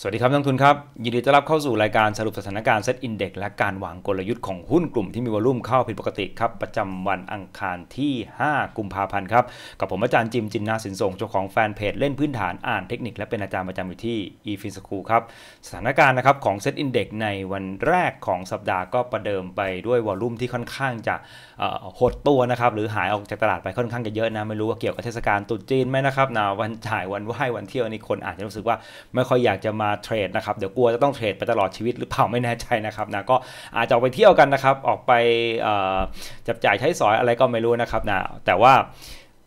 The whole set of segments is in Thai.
สวัสดีครับนักทุนครับ ยินดีต้อนรับเข้าสู่รายการสรุปสถานการณ์เซ็ตอินเด็กและการวางกลยุทธ์ของหุ้นกลุ่มที่มีวอลุ่มเข้าผิดปกติครับ ประจำวันอังคารที่ 5กุมภาพันธ์ครับ กับผมอาจารย์จิมจินนาสินทรงเจ้าของแฟนเพจเล่นพื้นฐานอ่านเทคนิคและเป็นอาจารย์ประจำอยู่ที่อีฟินสกูลครับ สถานการณ์นะครับของเซ็ตอินเด็กในวันแรกของสัปดาห์ก็ประเดิมไปด้วยวอลุ่มที่ค่อนข้างจะหดตัวนะครับหรือหายออกจากตลาดไปค่อนข้างจะเยอะนะไม่รู้ว่าเกี่ยวกับเทศกาลตรุษจีนไหมนะครับนะวันถ่ายวันไหว้วันเที่ยวนี่คนอาจจะรู้สึกว่าไม่ค่อยอยากจะมาเทรดนะครับเดี๋ยวกลัวจะต้องเทรดไปตลอดชีวิตหรือเปล่าไม่แน่ใจนะครับนะก็อาจจะออกไปเที่ยวกันนะครับออกไปจับจ่ายใช้สอยอะไรก็ไม่รู้นะครับนะแต่ว่า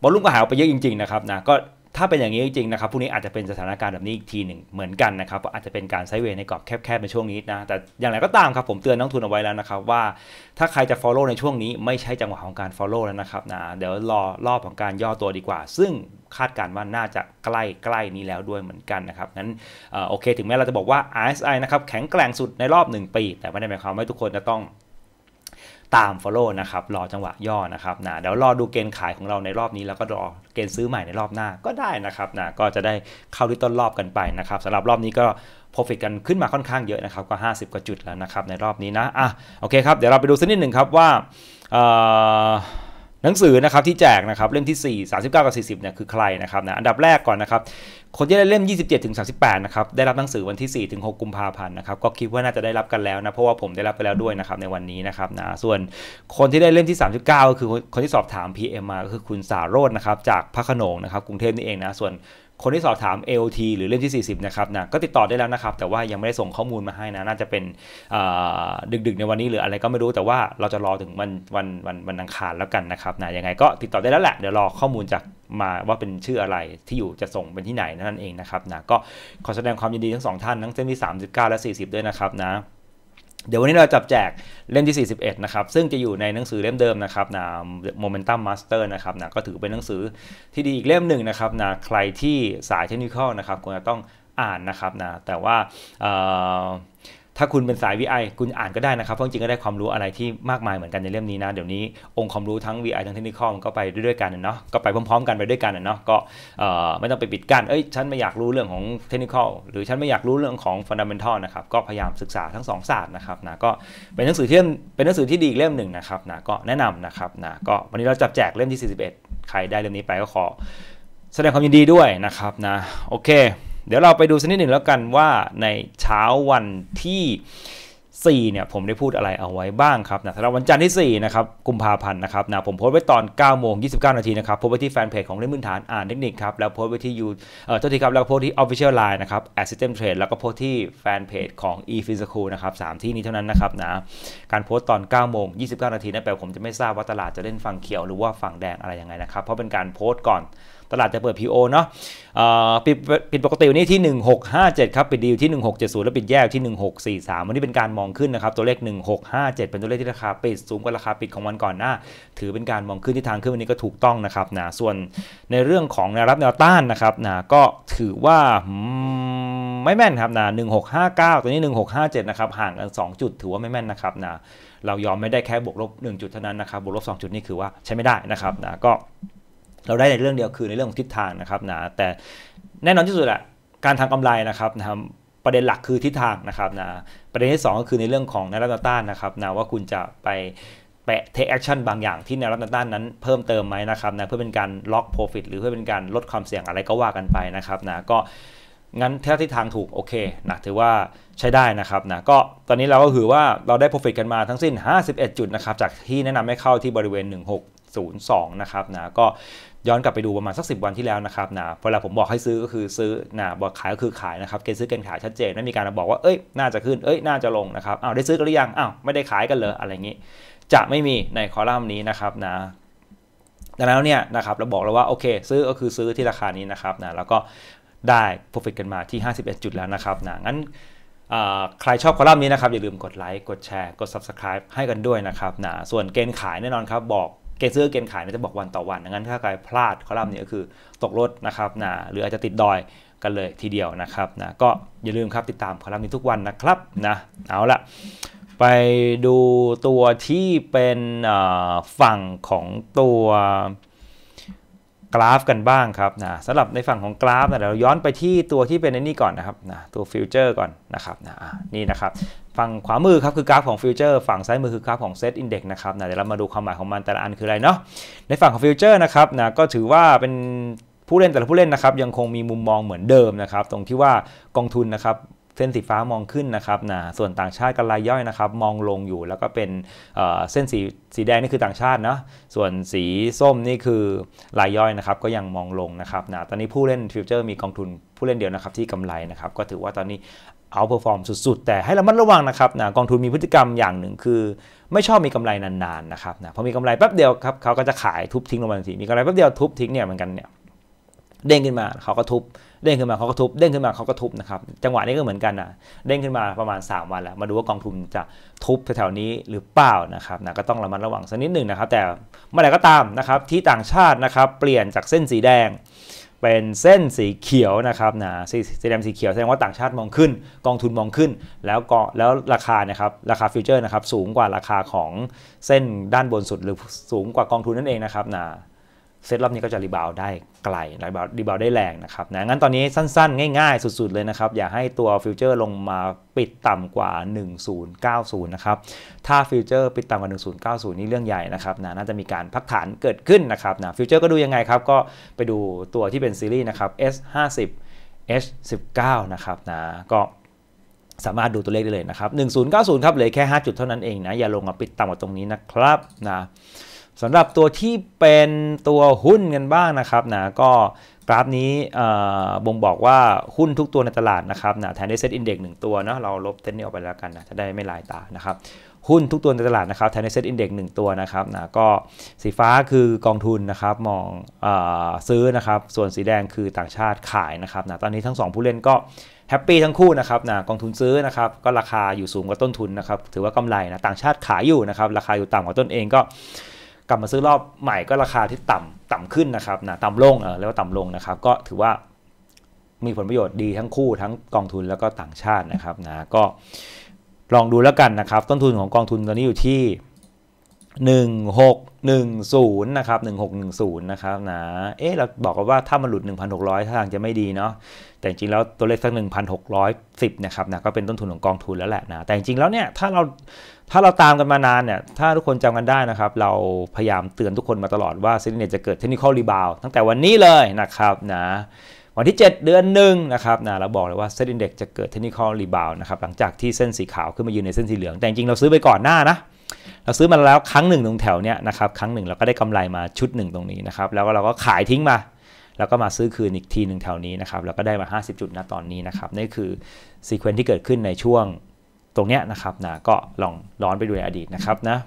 บอลลุ่มก็หายไปเยอะจริงๆนะครับนะก็ถ้าเป็นอย่างนี้จริงๆนะครับพรุ่งนี้อาจจะเป็นสถานการณ์แบบนี้อีกทีหนึ่งเหมือนกันนะครับอาจจะเป็นการไซเวในกรอบแคบๆในช่วงนี้นะแต่อย่างไรก็ตามครับผมเตือนนักทุนเอาไว้แล้วนะครับว่า ถ้าใครจะ follow ในช่วงนี้ ไม่ใช่จังหวะของการ follow แล้วนะครับนะเดี๋ยวรอรอบของการย่อตัวดีกว่า ซึ่งคาดการณ์ว่าน่าจะใกล้ใกล้นี้แล้วด้วยเหมือนกันนะครับงั้นโอเค ถึงแม้เราจะบอกว่า RSI นะครับแข็งแกร่งสุดในรอบ 1 ปี แต่ไม่ได้หมายความว่าทุกคนจะต้องตาม Follow นะครับรอจังหวะย่อนะครับนะเดี๋ยวรอดูเกณฑ์ขายของเราในรอบนี้แล้วก็รอเกณฑ์ซื้อใหม่ในรอบหน้า ก็ได้นะครับนะก็จะได้เข้าที่ต้นรอบกันไปนะครับสำหรับรอบนี้ก็โปรฟิตกันขึ้นมาค่อนข้างเยอะนะครับก็ 50 กว่าจุดแล้วนะครับในรอบนี้นะอ่ะโอเคครับเดี๋ยวเราไปดูสักนิดหนึ่งครับว่าหนังสือนะครับที่แจกนะครับเล่มที่ 4 39 กับ 40เนี่ยคือใครนะครับนะอันดับแรกก่อนนะครับคนที่ได้เล่ม 27 ถึง 38นะครับได้รับหนังสือวันที่ 4 ถึง 6 กุมภาพันธ์นะครับก็คิดว่าน่าจะได้รับกันแล้วนะเพราะว่าผมได้รับไปแล้วด้วยนะครับในวันนี้นะครับนะส่วนคนที่ได้เล่มที่ 39ก็คือคนที่สอบถาม PM มาก็คือคุณสาโรจน์นะครับจากพระขนงนะครับกรุงเทพนี่เองนะส่วนคนที่สอบถาม AOT หรือเล่มที่ 40 นะครับนะก็ติดต่อได้แล้วนะครับ แต่ว่ายังไม่ได้ส่งข้อมูลมาให้นะ น่าจะเป็นดึกๆ ในวันนี้หรืออะไรก็ไม่รู้แต่ว่าเราจะรอถึงวันวันวันวันอังคารแล้วกันนะครับนะยังไงก็ติดต่อได้แล้วแหละ เดี๋ยวรอข้อมูลจากมาว่าเป็นชื่ออะไรที่อยู่จะส่งเป็นที่ไหนนั่นเองนะครับนะก็ขอแสดงความยินดีทั้งสองท่าน ทั้งเส้นที่39 และ 40 ด้วยนะครับนะเดี๋ยววันนี้เราจับแจกเล่มที่ 41 นะครับ ซึ่งจะอยู่ในหนังสือเล่มเดิมนะครับนะ Momentum Master นะครับนะก็ถือเป็นหนังสือที่ดีอีกเล่มหนึ่งนะครับนะใครที่สายเทคนิคนะครับควรจะต้องอ่านนะครับนะแต่ว่าถ้าคุณเป็นสาย VI คุณอ่านก็ได้นะครับเพราะจริงก็ได้ความรู้อะไรที่มากมายเหมือนกันในเรื่องนี้นะ เดี๋ยวนี้องค์ความรู้ทั้ง VI ทั้งเทคนิคมันก็ไปด้วยกันเนาะก็ไปพร้อม ๆ กันไปด้วยกันเนาะก็ไม่ต้องไปปิดกั้น เอ้ยฉันไม่อยากรู้เรื่องของเทคนิคหรือฉันไม่อยากรู้เรื่องของฟันดัมเบนทัลนะครับ ก็พยายามศึกษาทั้งสองศาสตร์นะครับนะ ก็เป็นหนังสือที่เป็นหนังสือที่ดีเล่มหนึ่งนะครับนะ ก็แนะนำนะครับนะ ก็วันนี้เราจับแจกเล่มที่ 41 ใครได้เล่มนี้ไปก็ขอแสดงความยินดีด้วยนะครับนะโอเคเดี๋ยวเราไปดูสักนิดหนึ่งแล้วกันว่าในเช้าวันที่ 4 เนี่ยผมได้พูดอะไรเอาไว้บ้างครับนะสำหรับวันจันทร์ที่ 4 นะครับกุมภาพันธ์นะครับนะผมโพสต์ไว้ตอน9โมง29 นาทีนะครับโพสต์ไว้ที่แฟนเพจของเล่นมือนฐานอ่านเทคนิคครับแล้วโพสต์ไว้ที่ยูเอ่อโทษทีครับแล้วโพสต์ที่ Official Line นะครับแ s s เ s t a n t Trade แล้วก็โพสต์ที่แฟนเพจของ e p h y s i c a l นะครับสามที่นี้เท่านั้นนะครับนะการโพสต์ตอน9โมง29นาทีนั่นแปลว่าผมจะไม่ทราบว่าตลาดจะเล่นฝั่งเขียวหรือว่าฝั่งแดงอะไรยังไงนะครับเพราะเป็นการโพสต์ก่อนตลาดจะเปิด PO เนาะปิดปิดปกติวันนี้ที่ 1657ครับปิดดีอยู่ที่ 1670แล้วปิดแยกที่ 1643วันนี้เป็นการมองขึ้นนะครับตัวเลข 1657 เป็นตัวเลขที่ราคาปิดสูงกว่าราคา ปิดของวันก่อนหน้าถือเป็นการมองขึ้นที่ทางขึ้นวันนี้ก็ถูกต้องนะครับนะส่วนในเรื่องของแนวรับแนวต้านนะครับนะก็ถือว่าไม่แม่นครับนะ1659 ตัวนี้ 1657 นะครับห่างกัน2จุดถือว่าไม่แม่นนะครับนะเรายอมไม่ได้แค่บวกลบ1จุดเท่านั้นนะครับบวกลบ 2 จุดนี่คือว่าใช้ไม่ได้นะครับนะก็เราได้ในเรื่องเดียวคือในเรื่องของทิศทางนะครับนะ แต่แน่นอนที่สุดแหละการทงกำไรนะครับนะครับ ประเด็นหลักคือทิศทางนะครับนะประเด็นที่2ก็คือในเรื่องของแนวรับแนวต้านนะครับนะว่าคุณจะไปแปเทคแอคชั่นบางอย่างที่แนวรับแนวต้านนั้น เพิ่มเติมไหมนะครับนะเพื่อเป็นการล็อกโปรฟิตหรือเพื่อเป็นการลดความเสี่ยงอะไรก็ว่ากันไปนะครับนะก็งั้นถ้าทิศทางถูกโอเคนะถือว่าใช้ได้นะครับนะก็ตอนนี้เราก็ถือว่าเราได้โปรฟิตกันมาทั้งสิ้น 51 จุดนะครับจากที่แนะนำให้เข้าที่บริเวณ 16 02นะครับนะก็ย้อนกลับไปดูประมาณสัก10 วันที่แล้วนะครับนะเวลาผมบอกให้ซื้อก็คือซื้อนะบอกขายก็คือขายนะครับ เกณฑ์ซื้อเกณฑ์ขายชัดเจนไม่มีการบอกว่าเอ้ยน่าจะขึ้นเอ้ยน่าจะลงนะครับอ้าวได้ซื้อกันหรือยังอ้าวไม่ได้ขายกันเลยอะไรอย่างนี้ จะไม่มีในคอลัมน์นี้นะครับนะดังนั้นเนี่ยนะครับเราบอกแล้วว่าโอเคซื้อก็คือซื้อที่ราคานี้นะครับนะแล้วก็ได้ profit กันมาที่ 51 จุดแล้วนะครับนะงั้นใครชอบคอลัมน์นี้นะครับอย่าลืมกดไลค์กดแชร์กด subscribe ให้กันด้วยนะครับนะส่วนเกณฑ์ขายแน่นอนครับบอกเกณฑ์ซื้อเกณฑ์ขายเนี่ยจะบอกวันต่อวัน งั้นถ้าใครพลาดคอลัมน์นี้ก็คือตกรถนะครับนะหรืออาจจะติดดอยกันเลยทีเดียวนะครับนะก็อย่าลืมครับติดตามคอลัมน์นี้ทุกวันนะครับนะเอาละไปดูตัวที่เป็นฝั่งของตัวกราฟกันบ้างครับนะสำหรับในฝั่งของกราฟนะเดี๋ยวย้อนไปที่ตัวที่เป็นนี่ก่อนนะครับนะตัวฟิวเจอร์ก่อนนะครับนะนี่นะครับ ฝั่งขวามือครับคือกราฟของฟิวเจอร์ฝั่งซ้ายมือคือกราฟของเซตอินเด็กซ์นะครับนะเดี๋ยวเรามาดูความหมายของมันแต่ละอันคืออะไรเนาะในฝั่งของฟิวเจอร์นะครับนะก็ถือว่าเป็นผู้เล่นแต่ละผู้เล่นนะครับ ยังคงมีมุมมองเหมือนเดิมนะครับตรงที่ว่ากองทุนนะครับเส้นสีฟ้ามองขึ้นนะครับนะส่วนต่างชาติกับรายย่อยนะครับมองลงอยู่แล้วก็เป็นเส้นสีสีแดงนี่คือต่างชาตินะส่วนสีส้มนี่คือรายย่อยนะครับก็ยังมองลงนะครับนะตอนนี้ผู้เล่นฟิวเจอร์มีกองทุนผู้เล่นเดียวนะครับที่กำไรนะครับก็ถือว่าตอนนี้เอาเปอร์ฟอร์มสุดๆ แต่ให้ระมัดระวังนะครับนะกองทุนมีพฤติกรรมอย่างหนึ่งคือไม่ชอบมีกำไรนานๆนะครับนะพอมีกำไรแป๊บเดียวครับเขาก็จะขายทุบทิ้งลงมาทันทีมีกำไรแป๊บเดียวทุบทิ้งเนี่ยเหมือนกันเนี่ยเด้งขึ้นมาเขาก็ทุบ เด้งขึ้นมาเขาก็ทุบ เด้งขึ้นมาเขาก็ทุบนะครับ จังหวะนี้ก็เหมือนกันนะเด้งขึ้นมาประมาณ 3 วันแล้ว มาดูว่ากองทุนจะทุบแถวๆนี้หรือเปล่านะครับนะก็ต้องระมัดระวังสักนิดหนึ่งนะครับ แต่เมื่อไหร่ก็ตามนะครับที่ต่างชาตินะครับ เปลี่ยนจากเส้นสีแดง เป็นเส้นสีเขียวนะครับนะสีแดงสีเขียวแสดงว่าต่างชาติมองขึ้น กองทุนมองขึ้น แล้วก็แล้วราคานะครับ ราคาฟิวเจอร์นะครับ สูงกว่าราคาของเส้นด้านบนสุดหรือสูงกว่ากองทุนนั่นเองนะครับนะเซตรอบนี้ก็จะรีบาวได้ไกลรีบาวรีบาวได้แรงนะครับนะงั้นตอนนี้สั้นๆ ง่ายๆ สุดๆเลยนะครับ อย่าให้ตัวฟิวเจอร์ ลงมาปิดต่ำกว่า 1090 นะครับ ถ้าฟิวเจอร์ปิดต่ำกว่า 1090 นี่เรื่องใหญ่นะครับนะน่าจะมีการพักฐานเกิดขึ้นนะครับนะฟิวเจอร์ก็ดูยังไงครับ ก็ไปดูตัวที่เป็นซีรีส์นะครับ S50 H19 นะครับนะก็สามารถดูตัวเลขได้เลยนะครับ 1090 ครับเลยแค่5จุดเท่านั้นเองนะอย่าลงมาปิดต่ำกว่าตรงนี้นะครับนะสำหรับตัวที่เป็นตัวหุ้นกันบ้างนะครับนะก็กราฟนี้บ่งบอกว่าหุ้นทุกตัวในตลาดนะครับนะแทนที่เซ็ตอินเด็กซ์หนึ่งตัวเนาะเราลบเซนตนี้ออกไปแล้วกันนะจะได้ไม่ลายตานะครับหุ้นทุกตัวในตลาดนะครับแทนที่เซ็ตอินเด็กซ์หนึ่งตัวนะครับนะก็สีฟ้าคือกองทุนนะครับมองอซื้อนะครับส่วนสีแดงคือต่างชาติขายนะครับนะตอนนี้ทั้ง 2 ผู้เล่นก็แฮปปี้ทั้งคู่นะครับนะกองทุนซื้อนะครับก็ราคาอยู่สูงกว่าต้นทุนนะครับถือว่ากำไรนะต่างชาติขายอยู่นะครับราคาอยู่ต่ำกว่าต้นเองก็กลับมาซื้อรอบใหม่ก็ราคาที่ต่ำต่ำขึ้นนะครับนะต่ำลงเออียกวต่ำลงนะครับ ก็ถือว่ามีผลประโยชน์ดี ทั้งคู่ทั้งกองทุนแล้วก็ต่างชาตินะครับนะก็ลองดูแล้วกันนะครับ ต้นทุนของกองทุนตอนนี้อยู่ที่ 1 6 1610 นะครับ 1610 นะครับนะเอ๊ะ เราบอกว่าถ้ามันหลุด 1,600ทางจะไม่ดีเนาะแต่จริงแล้วตัวเลขสัก1,610นะครับนะก็เป็นต้นทุนของกองทุนแล้วแหละนะแต่จริงแล้วเนี่ยถ้าเราถ้าเราตามกันมานานเนี่ย ถ้าทุกคนจำกันได้นะครับ เราพยายามเตือนทุกคนมาตลอดว่าเซ็นเนี่ยจะเกิดเทคนิคอลรีบาวตั้งแต่วันนี้เลยนะครับนะ วันที่ 7 เดือนหนึ่งนะครับนะเราบอกเลยว่าเซ็นดีนเด็กจะเกิดเทคนิคอลรีบาวนะครับหลังจากที่เส้นสีขาวขึ้นมายืนในเส้นสีเหลือง แต่จริงเราซื้อไปก่อนหน้านะเราซื้อมาแล้วครั้งหนึ่งตรงแถวเนี้ยนะครับครั้งหนึ่งเราก็ได้กำไรมาชุดหนึ่งตรงนี้นะครับแล้วเราก็ขายทิ้งมาแล้วก็มาซื้อคืนอีกทีหนึ่งแถวนี้นะครับเราก็ได้มา 50 จุดนะตอนนี้นะครับนี่คือซีเควนที่เกิดขึ้นในช่วงตรงเนี้ยนะครับนะก็ลองร้อนไปดูในอดีตนะครับนะ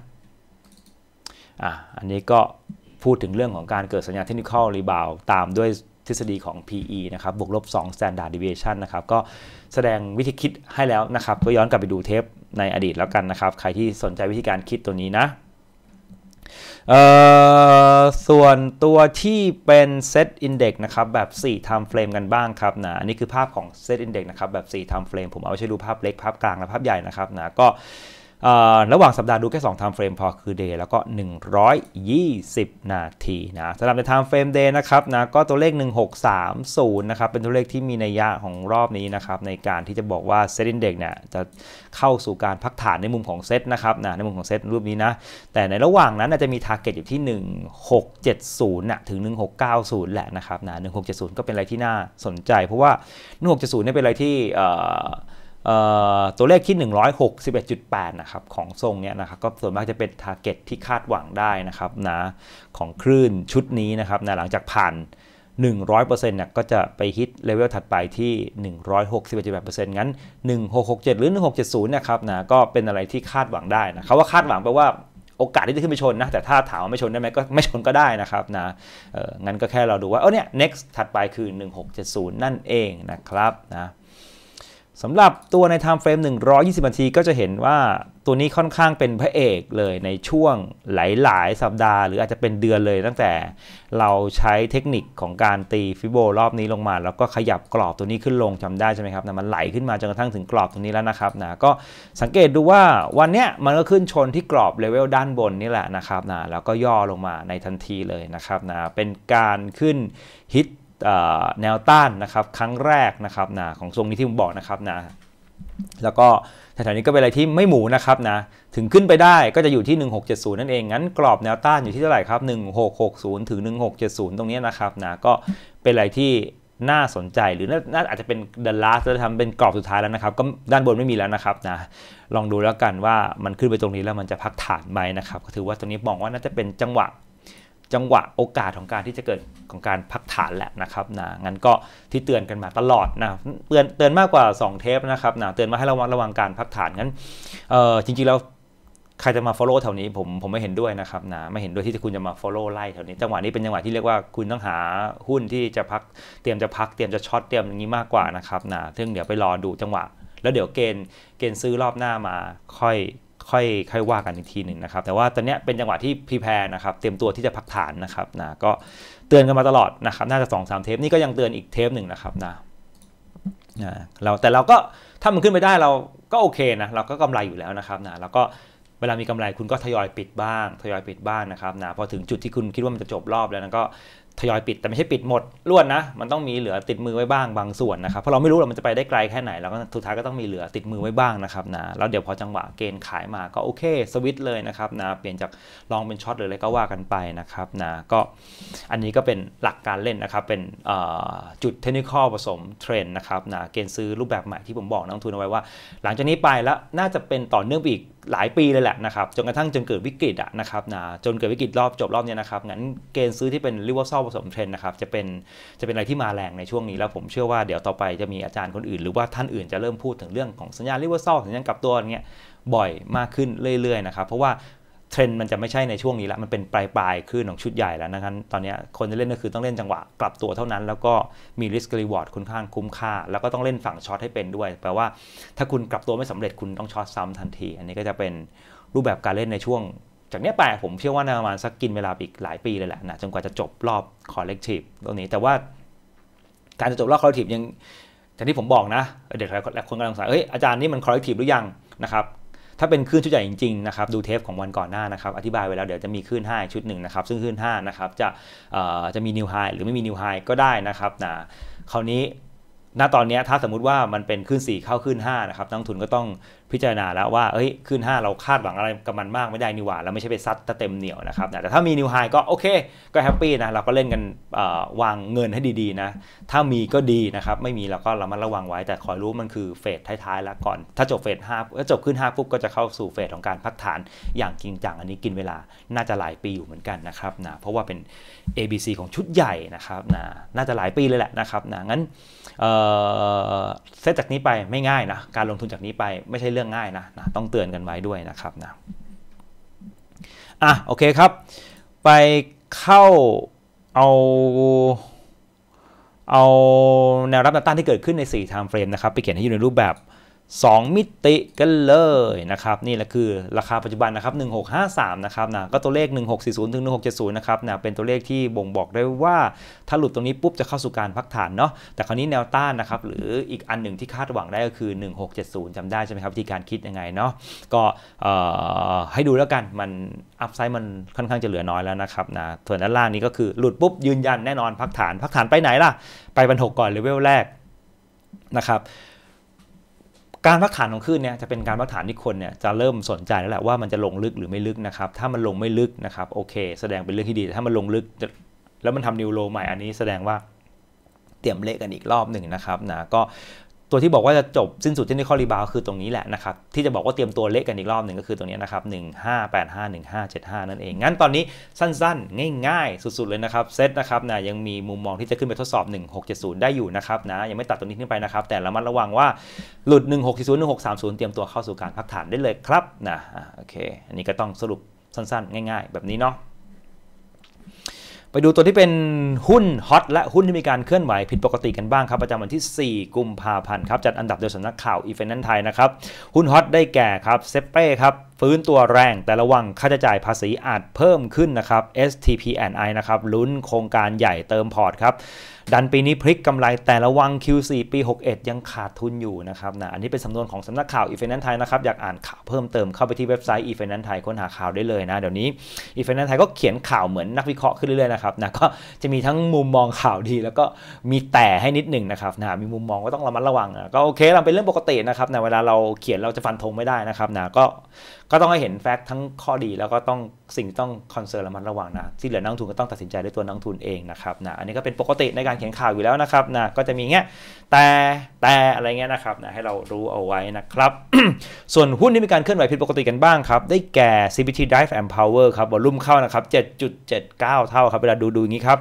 อ่ะอันนี้ก็พูดถึงเรื่องของการเกิดสัญญาณเทคนิคอลรีบาวตามด้วยทฤษฎีของ PE นะครับบวกลบ 2 standard deviation นะครับก็แสดงวิธีคิดให้แล้วนะครับก็ย้อนกลับไปดูเทปในอดีตแล้วกันนะครับ ใครที่สนใจวิธีการคิดตัวนี้นะ ส่วนตัวที่เป็น Set Index นะครับ แบบ 4 Time Frame กันบ้างครับนะอันนี้คือภาพของ Set Index นะครับ แบบ 4 Time Frame ผมเอาไใช้ดูภาพเล็กภาพกลางและภาพใหญ่นะครับนะก็ระหว่างสัปดาห์ดูแค่ 2 time frame พอคือ day แล้วก็ 120 นาทีนะสำหรับใน time frame day นะครับนะก็ตัวเลข 1630 นะครับเป็นตัวเลขที่มีนัยยะของรอบนี้นะครับในการที่จะบอกว่า set index เนี่ยจะเข้าสู่การพักฐานในมุมของเซตนะครับนะในมุมของเซตรูปนี้นะ แต่ในระหว่างนั้นจจะมี target อยู่ที่ 1670นะถึง 1690 แหละนะครับนะ 1670 ก็เป็นอะไรที่น่าสนใจเพราะว่า 1670เนี่ยเป็นอะไรที่ตัวเลขที่ 161.8นะครับของทรงเนี่ยนะครับก็ส่วนมากจะเป็นทาร์เก็ตที่คาดหวังได้นะครับนะของคลื่นชุดนี้นะครับนะหลังจากผ่าน 100%เนี่ยก็จะไปฮิตเลเวลถัดไปที่ 161.8%งั้น 1667 หรือ 1670 นะครับนะก็เป็นอะไรที่คาดหวังได้นะเขาว่าคาดหวังแปลว่าโอกาสที่จะขึ้นไปชนนะแต่ถ้าถามว่าไม่ชนได้ไหมก็ไม่ชนก็ได้นะครับนะงั้นก็แค่เราดูว่า เออเนี่ย next ถัดไปคือ 1670 นั่นเองนะครับนะสำหรับตัวในไทม์เฟรม120นาที ก็จะเห็นว่าตัวนี้ค่อนข้างเป็นพระเอกเลยในช่วงหลายๆ สัปดาห์หรืออาจจะเป็นเดือนเลยตั้งแต่เราใช้เทคนิคของการตีฟิโบรอบนี้ลงมา แล้วก็ขยับกรอบตัวนี้ขึ้นลงจำได้ใช่ไหมครับนะมันไหลขึ้นมาจนกระทั่งถึงกรอบตรงนี้แล้วนะครับนะก็สังเกตดูว่าวันเนี้ยมันก็ขึ้นชนที่กรอบเลเวลด้านบนนี่แหละนะครับนะแล้วก็ย่อลงมาในทันทีเลยนะครับนะเป็นการขึ้นฮิตแนวต้านนะครับครั้งแรกนะครับนะ ของทรงนี้ที่ผมบอกนะครับนะแล้วก็แถวนี้ก็เป็นอะไรที่ไม่หมูนะครับนะถึงขึ้นไปได้ก็จะอยู่ที่ 1670 นั่นเองงั้น กรอบแนวต้านอยู่ที่เท่าไหร่ครับ1660ถึง1670 ตรงนี้นะครับนะก็เป็นอะไรที่น่าสนใจหรือน่าอาจจะเป็นด h ลลา s จะทำเป็นกรอบสุดท้ายแล้วนะครับก็ด้านบนไม่มีแล้วนะครับนะลองดูแล้วกันว่ามันขึ้นไปตรงนี้แล้วมันจะพักฐานไหมนะครับก็ถือว่าตรงนี้มองว่าน่าจะเป็นจังหวะจังหวะโอกาสของการที่จะเกิดของการพักฐานแหละนะครับนะงั้นก็ที่เตือนกันมาตลอดนะเตือนเตือนมากกว่า 2 เทปนะครับนะเตือนมาให้ระวังระวังการพักฐานงั้นเออจริงๆแล้วใครจะมา follow แถวนี้ผมผมไม่เห็นด้วยนะครับนะไม่เห็นด้วยที่คุณจะมา follow ไล่แถวนี้จังหวะนี้เป็นจังหวะที่เรียกว่าคุณต้องหาหุ้นที่จะพักเตรียมจะพักเตรียมจะช็อตเตรียมอย่างนี้มากกว่านะครับนะซึ่งเดี๋ยวไปรอดูจังหวะแล้วเดี๋ยวเกณฑ์เกณฑ์ซื้อรอบหน้ามาค่อยค่อยค่อยว่ากันอีกทีหนึ่งนะครับ แต่ว่าตอนนี้เป็นจังหวะที่พรีแพร์นะครับเตรียมตัวที่จะพักฐานนะครับนะก็เตือนกันมาตลอดนะครับน่าจะ2อสเทปนี่ก็ยังเตือนอีกเทปหนึ่งนะครับนะนะเราแต่เราก็ถ้ามันขึ้นไปได้เราก็โอเคนะเราก็กำไรอยู่แล้วนะครับนะแล้วก็เวลามีกำไรคุณก็ทยอยปิดบ้างทยอยปิดบ้างนะครับนะพอถึงจุดที่คุณคิดว่ามันจะจบรอบแล้วนะก็ทยอยปิดแต่ไม่ใช่ปิดหมดล้วนนะมันต้องมีเหลือติดมือไว้บ้าง บางส่วนนะครับเพราะเราไม่รู้หรอมันจะไปได้ไกลแค่ไหนเราก็ทุกท้ายก็ต้องมีเหลือติดมือไว้บ้างนะครับนะแล้วเดี๋ยวพอจังหวะเกณฑ์ขายมาก็โอเคสวิตเลยนะครับนะเปลี่ยนจากลองเป็นช็อตเลยแล้วก็ว่ากันไปนะครับนะก็อันนี้ก็เป็นหลักการเล่นนะครับเป็นจุดเทคนิคผสมเทรนด์นะครับนะเกณฑ์ซื้อรูปแบบใหม่ที่ผมบอกนักทุนเอาไว้ว่าหลังจากนี้ไปแล้วน่าจะเป็นต่อเนื่องอีกหลายปีเลยแหละนะครับจนกระทั่งจนเกิดวิกฤตอะนะครับนะจนเกิดวิกฤตรอบจบรอบนี้นะครับงั้นเกณฑ์ซื้อที่เป็นรีวอร์ซอผสมเทรนนะครับจะเป็นจะเป็นอะไรที่มาแรงในช่วงนี้ แล้วผมเชื่อว่าเดี๋ยวต่อไปจะมีอาจารย์คนอื่นหรือว่าท่านอื่นจะเริ่มพูดถึงเรื่องของสัญญาณรีวอร์ซอสัญญาณกลับตัวอย่างเงี้ยบ่อยมากขึ้นเรื่อยๆนะครับ เพราะว่าเทรนด์มันจะไม่ใช่ในช่วงนี้ละ มันเป็นปลายปลายคืนของชุดใหญ่แล้วนะครับตอนนี้คนจะเล่นก็คือต้องเล่นจังหวะกลับตัวเท่านั้น แล้วก็มี risk reward คุ้นข้างคุ้มค่า แล้วก็ต้องเล่นฝั่งช็อตให้เป็นด้วย แปลว่า ถ้าคุณกลับตัวไม่สำเร็จคุณต้องช็อตซ้ำทันที อันนี้ก็จะเป็นรูปแบบการเล่นในช่วง จากนี้ไปผมเชื่อว่าประมาณสักกินเวลาอีกหลายปีเลยแหละนะ จนกว่าจะจบรอบ collective ตรงนี้ แต่ว่า การจะจบรอบ collective ยังแต่ที่ผมบอกนะเด็กหลายคนกำลังสงสัยเฮ้ยอาจารย์นี่มัน collective หรือยังนะครับถ้าเป็นคลื่นชุดใหญ่จริงๆนะครับดูเทปของวันก่อนหน้านะครับอธิบายไว้แล้วเดี๋ยวจะมีคลื่น5 ชุดหนึ่งนะครับซึ่งคลื่น5นะครับจะจะมีนิวไฮหรือไม่มีนิวไฮก็ได้นะครับนะคราวนี้ณตอนนี้ถ้าสมมุติว่ามันเป็นขึ้น 4 เข้าขึ้น5นะครับนักทุนก็ต้องพิจารณาแล้วว่าเอ้ยขึ้น5 เราคาดหวังอะไรกับมันมากไม่ได้นิวห่า แล้วไม่ใช่ไปซัดเต็มเหนียวนะครับแต่ถ้ามีนิวไฮก็โอเค ก็แฮปปี้นะ เราก็เล่นกันวางเงินให้ดีๆนะ ถ้ามีก็ดีนะครับ ไม่มีเราก็เรามาระวังไว้ แต่คอยรู้มันคือเฟสท้ายๆ แล้วก่อน ถ้าจบเฟส5ก็จบขึ้น5ปุ๊บก็จะเข้าสู่เฟสของการพักฐาน อย่างจริงจังอันนี้กินเวลา น่าจะหลายปีอยู่เหมือนกันนะครับ นะ เพราะว่าเป็น ABC ของชุดใหญ่นะครับนะน่าจะหลายปีเลยแหละนะครับนะงั้นเซตจากนี้ไปไม่ง่ายนะการลงทุนจากนี้ไปไม่ใช่เรื่องื่องง่ายนะนะ ต้องเตือนกันไว้ด้วยนะครับนะอ่ะโอเคครับ ไปเข้าเอา เอาแนวรับแนวต้านที่เกิดขึ้นใน4ไทม์เฟรมนะครับ ไปเขียนให้อยู่ในรูปแบบ2 มิติกันเลยนะครับ นี่แหละคือราคาปัจจุบันนะครับ1653นะครับนะก็ตัวเลข 1640 ถึง 1670 นะครับนะเป็นตัวเลขที่บ่งบอกได้ว่าถ้าหลุดตรงนี้ปุ๊บจะเข้าสู่การพักฐานเนาะแต่คราวนี้แนวต้านนะครับ หรืออีกอันหนึ่งที่คาดหวังได้ก็คือ 1670จำได้ใช่ไหมครับวิธีการคิดยังไงเนาะก็ให้ดูแล้วกันมันอัพไซด์มันค่อนข้างจะเหลือน้อยแล้วนะครับนะส่วนด้านล่างนี้ก็คือหลุดปุ๊บยืนยันแน่นอนพักฐานพักฐานไปไหนล่ะ ไปบรรทกก่อนเลเวลแรกนะครับการพักฐานของคลื่นเนี่ยจะเป็นการพักฐานที่คนเนี่ยจะเริ่มสนใจแล้วแหละว่ามันจะลงลึกหรือไม่ลึกนะครับถ้ามันลงไม่ลึกนะครับโอเคแสดงเป็นเรื่องที่ดี แต่ถ้ามันลงลึกแล้วมันทำนิวโลใหม่อันนี้แสดงว่า เตรียมเละกันอีกรอบหนึ่งนะครับนะก็ตัวที่บอกว่าจะจบสิ้นสุดที่นิคอลีบาวคือตรงนี้แหละนะครับ ที่จะบอกว่าเตรียมตัวเละกันอีกรอบหนึ่งก็คือตรงนี้นะครับ15851575 นั่นเอง งั้นตอนนี้สั้นๆ ง่ายๆสุดๆเลยนะครับเซตนะครับนะยังมีมุมมองที่จะขึ้นไปทดสอบ 1670 ได้อยู่นะครับนะยังไม่ตัดตรงนี้ขึ้นไปนะครับแต่ระมัดระวังว่าหลุด1640 1630 เตรียมตัวเข้าสู่การพักฐานได้เลยครับนะโอเคอันนี้ก็ต้องสรุปสั้นๆ ง่าย ๆ แบบนี้เนาะไปดูตัวที่เป็นหุ้นฮอตและหุ้นที่มีการเคลื่อนไหว ผิดปกติกันบ้างครับ ประจำวันที่ 4กุมภาพันธ์ครับจัดอันดับโดยสำนักข่าว อีเฟนนันไทยนะครับ หุ้นฮอตได้แก่ครับเซเป้ครับฟื้นตัวแรงแต่ระวังค่าใช้จ่ายภาษีอาจเพิ่มขึ้นนะครับ STP&I n นะครับลุ้นโครงการใหญ่เติมพอร์ตครับดันปีนี้พลิกกำไรแต่ระวัง Q4 ปี 61 ยังขาดทุนอยู่นะครับนะอันนี้เป็นสำนวนของสำนักข่าว e f i n a n c e ไทยนะครับ อยากอ่านข่าวเพิ่มเติมเข้าไปที่เว็บไซต์ e f i n a n c e ไทยค้นหาข่าวได้เลยนะ เดี๋ยวนี้ e f i n a n c e ไทยก็เขียนข่าวเหมือนนักวิเคราะห์ขึ้นเรื่อยๆนะครับนะก็จะมีทั้งมุมมองข่าวดีแล้วก็มีแต่ให้นิดหนึ่งนะครับนะมีมุมมองก็ต้องระมัดระวังนะก็โอเคเราเป็นเรื่องปกตินะครับนะเวลาเราเขียนเราจะฟันธงไม่ได้นะครับนะก็ก็ต้องให้เห็นแฟกต์ทั้งข้อดีแล้วก็ต้องสิ่งต้องคอนเซิร์นระมัดระวังนะที่เหลือนักทุนก็ต้องตัดสินใจด้วยตัวนักทุนเองนะครับนะอันนี้ก็เป็นปกติในการเขียนข่าวอยู่แล้วนะครับนะก็จะมีเงี้ยแต่แต่อะไรเงี้ยนะครับนะให้เรารู้เอาไว้นะครับ ส่วนหุ้นที่มีการเคลื่อนไหวผิดปกติกันบ้างครับ ได้แก่ CPT Drive and Power ครับวอลุ่มเข้านะครับ7.79 เท่าครับเวลาดูดูอย่างนี้ครับ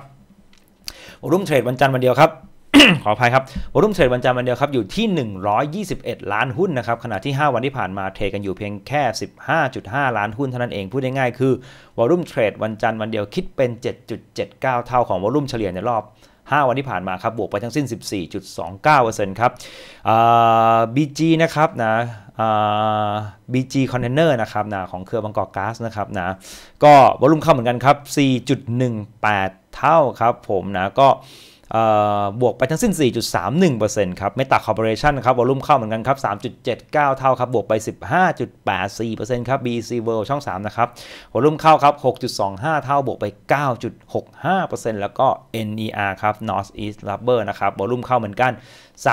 วอลุ่มเทรดวันจันทร์วันเดียวครับขออภัยครับ วอลุ่มเทรดวันจันทร์วันเดียวครับอยู่ที่ 121 ล้านหุ้นนะครับ ขณะที่ 5 วันที่ผ่านมาเทรดกันอยู่เพียงแค่ 15.5 ล้านหุ้นเท่านั้นเอง พูดง่ายๆ คือวอลุ่มเทรดวันจันทร์วันเดียวคิดเป็น 7.79 เท่าของวอลุ่มเฉลี่ยในรอบ 5 วันที่ผ่านมาครับ บวกไปทั้งสิ้น 14.29%ครับบีจีนะครับนะบีจีคอนเทนเนอร์นะครับนะของเครือบางกอกก๊าซนะครับนะ ก็วอลุ่มเข้าเหมือนกันครับ 4.18 เท่าครับผมนะก็บวกไปทั้งสิ้น 4.31%ครับเมตาคอร์ปอเรชันครับวอลุ่มเข้าเหมือนกันครับ 3.79 เท่าครับ บวกไป 15.84%ครับ BC World ช่อง 3 นะครับวอลุ่มเข้าครับ 6.25 เท่าบวกไป 9.65%แล้วก็ NER ครับ North East Rubber นะครับวอลุ่มเข้าเหมือนกัน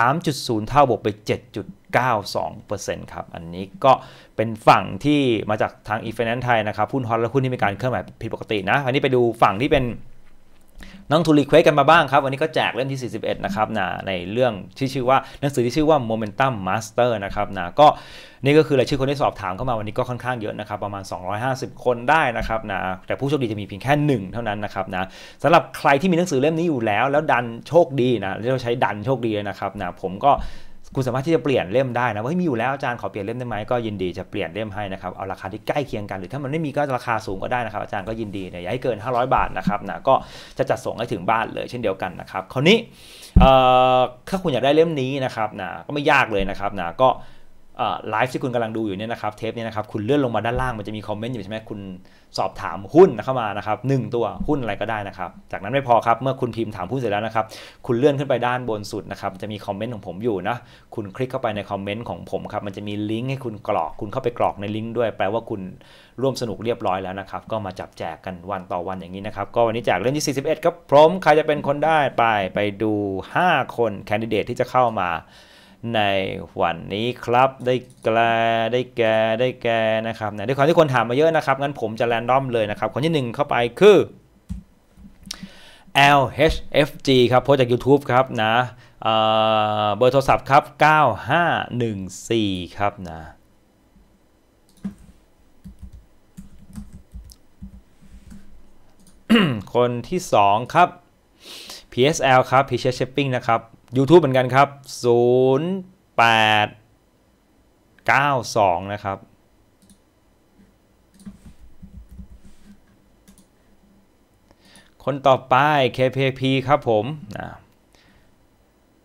3.0 เท่าบวกไป 7. 92%ครับ อันนี้ก็เป็นฝั่งที่มาจากทาง e-finance ไทยนะครับ หุ้นฮอตและหุ้นที่มีการเคลื่อนไหวผิดปกตินะ อันนี้ไปดูฝั่งที่เป็นน้องทูรีเควสกันมาบ้างครับวันนี้ก็แจกเล่มที่ 41 นะครับนะในเรื่องที่ชื่อว่าหนังสือที่ชื่อว่า Momentum Master นะครับนะก็นี่ก็คือรายชื่อคนที่สอบถามเข้ามาวันนี้ก็ค่อนข้างเยอะนะครับประมาณ 250 คนได้นะครับนะแต่ผู้โชคดีจะมีเพียงแค่หนึ่งเท่านั้นนะครับนะสำหรับใครที่มีหนังสือเล่มนี้อยู่แล้ว แล้วดันโชคดีนะเรียกว่าใช้ดันโชคดีนะครับนะผมก็คุณสามารถที่จะเปลี่ยนเล่มได้นะว่าให้มีอยู่แล้วอาจารย์ขอเปลี่ยนเล่มได้ไหมก็ยินดีจะเปลี่ยนเล่มให้นะครับเอาราคาที่ใกล้เคียงกันหรือ ถ้ามันไม่มีก็ราคาสูงก็ได้นะครับอาจารย์ก็ยินดีเนี่ยอย่าให้เกิน500บาทนะครับนะก็จะจัดส่งให้ถึงบ้านเลย เช่นเดียวกันนะครับคราวนี้ถ้าคุณอยากได้เล่มนี้นะครับนะก็ไม่ยากเลยนะครับนะก็ไลฟ์ที่คุณกำลังดูอยู่เนี่ยนะครับเทปนี้นะครับคุณเลื่อนลงมาด้านล่างมันจะมีคอมเมนต์อยู่ใช่ไหมคุณสอบถามหุ้นเข้ามานะครับหตัวหุ้นอะไรก็ได้นะครับ จากนั้นไม่พอครับ เมื่อคุณพิมพ์ถามหุ้นเสร็จแล้วนะครับคุณเลื่อนขึ้นไปด้านบนสุดนะครับจะมีคอมเมนต์ของผมอยู่นะ คุณคลิกเข้าไปในคอมเมนต์ของผมครับมันจะมีลิงก์ให้คุณกรอกคุณเข้าไปกรอกในลิงก์ด้วยแปลว่าคุณร่วมสนุกเรียบร้อยแล้วนะครับ ก็มาจับแจกกันวันต่อวันอย่างนี้นะครับก็วันนี้จากเล่มที่41ครับพร้อมใครจะเป็นคนได้ไป ไปดู 5 คนแคนดิเดตที่จะเข้ามาในวันนี้ครับได้แกลได้แกได้แกนะครับนะด้วยความที่คนถามมาเยอะนะครับ งั้นผมจะแรนดอมเลยนะครับ คนที่หนึ่งเข้าไปคือ LHFG ครับโพสจาก YouTube ครับนะเบอร์โทรศัพท์ครับ 9514 ครับนะ คนที่ 2 ครับ PSL ครับ p i c h e Shipping นะครับ YouTube เหมือนกันครับ 0892 นะครับ คนต่อไป KPP ครับผมนะ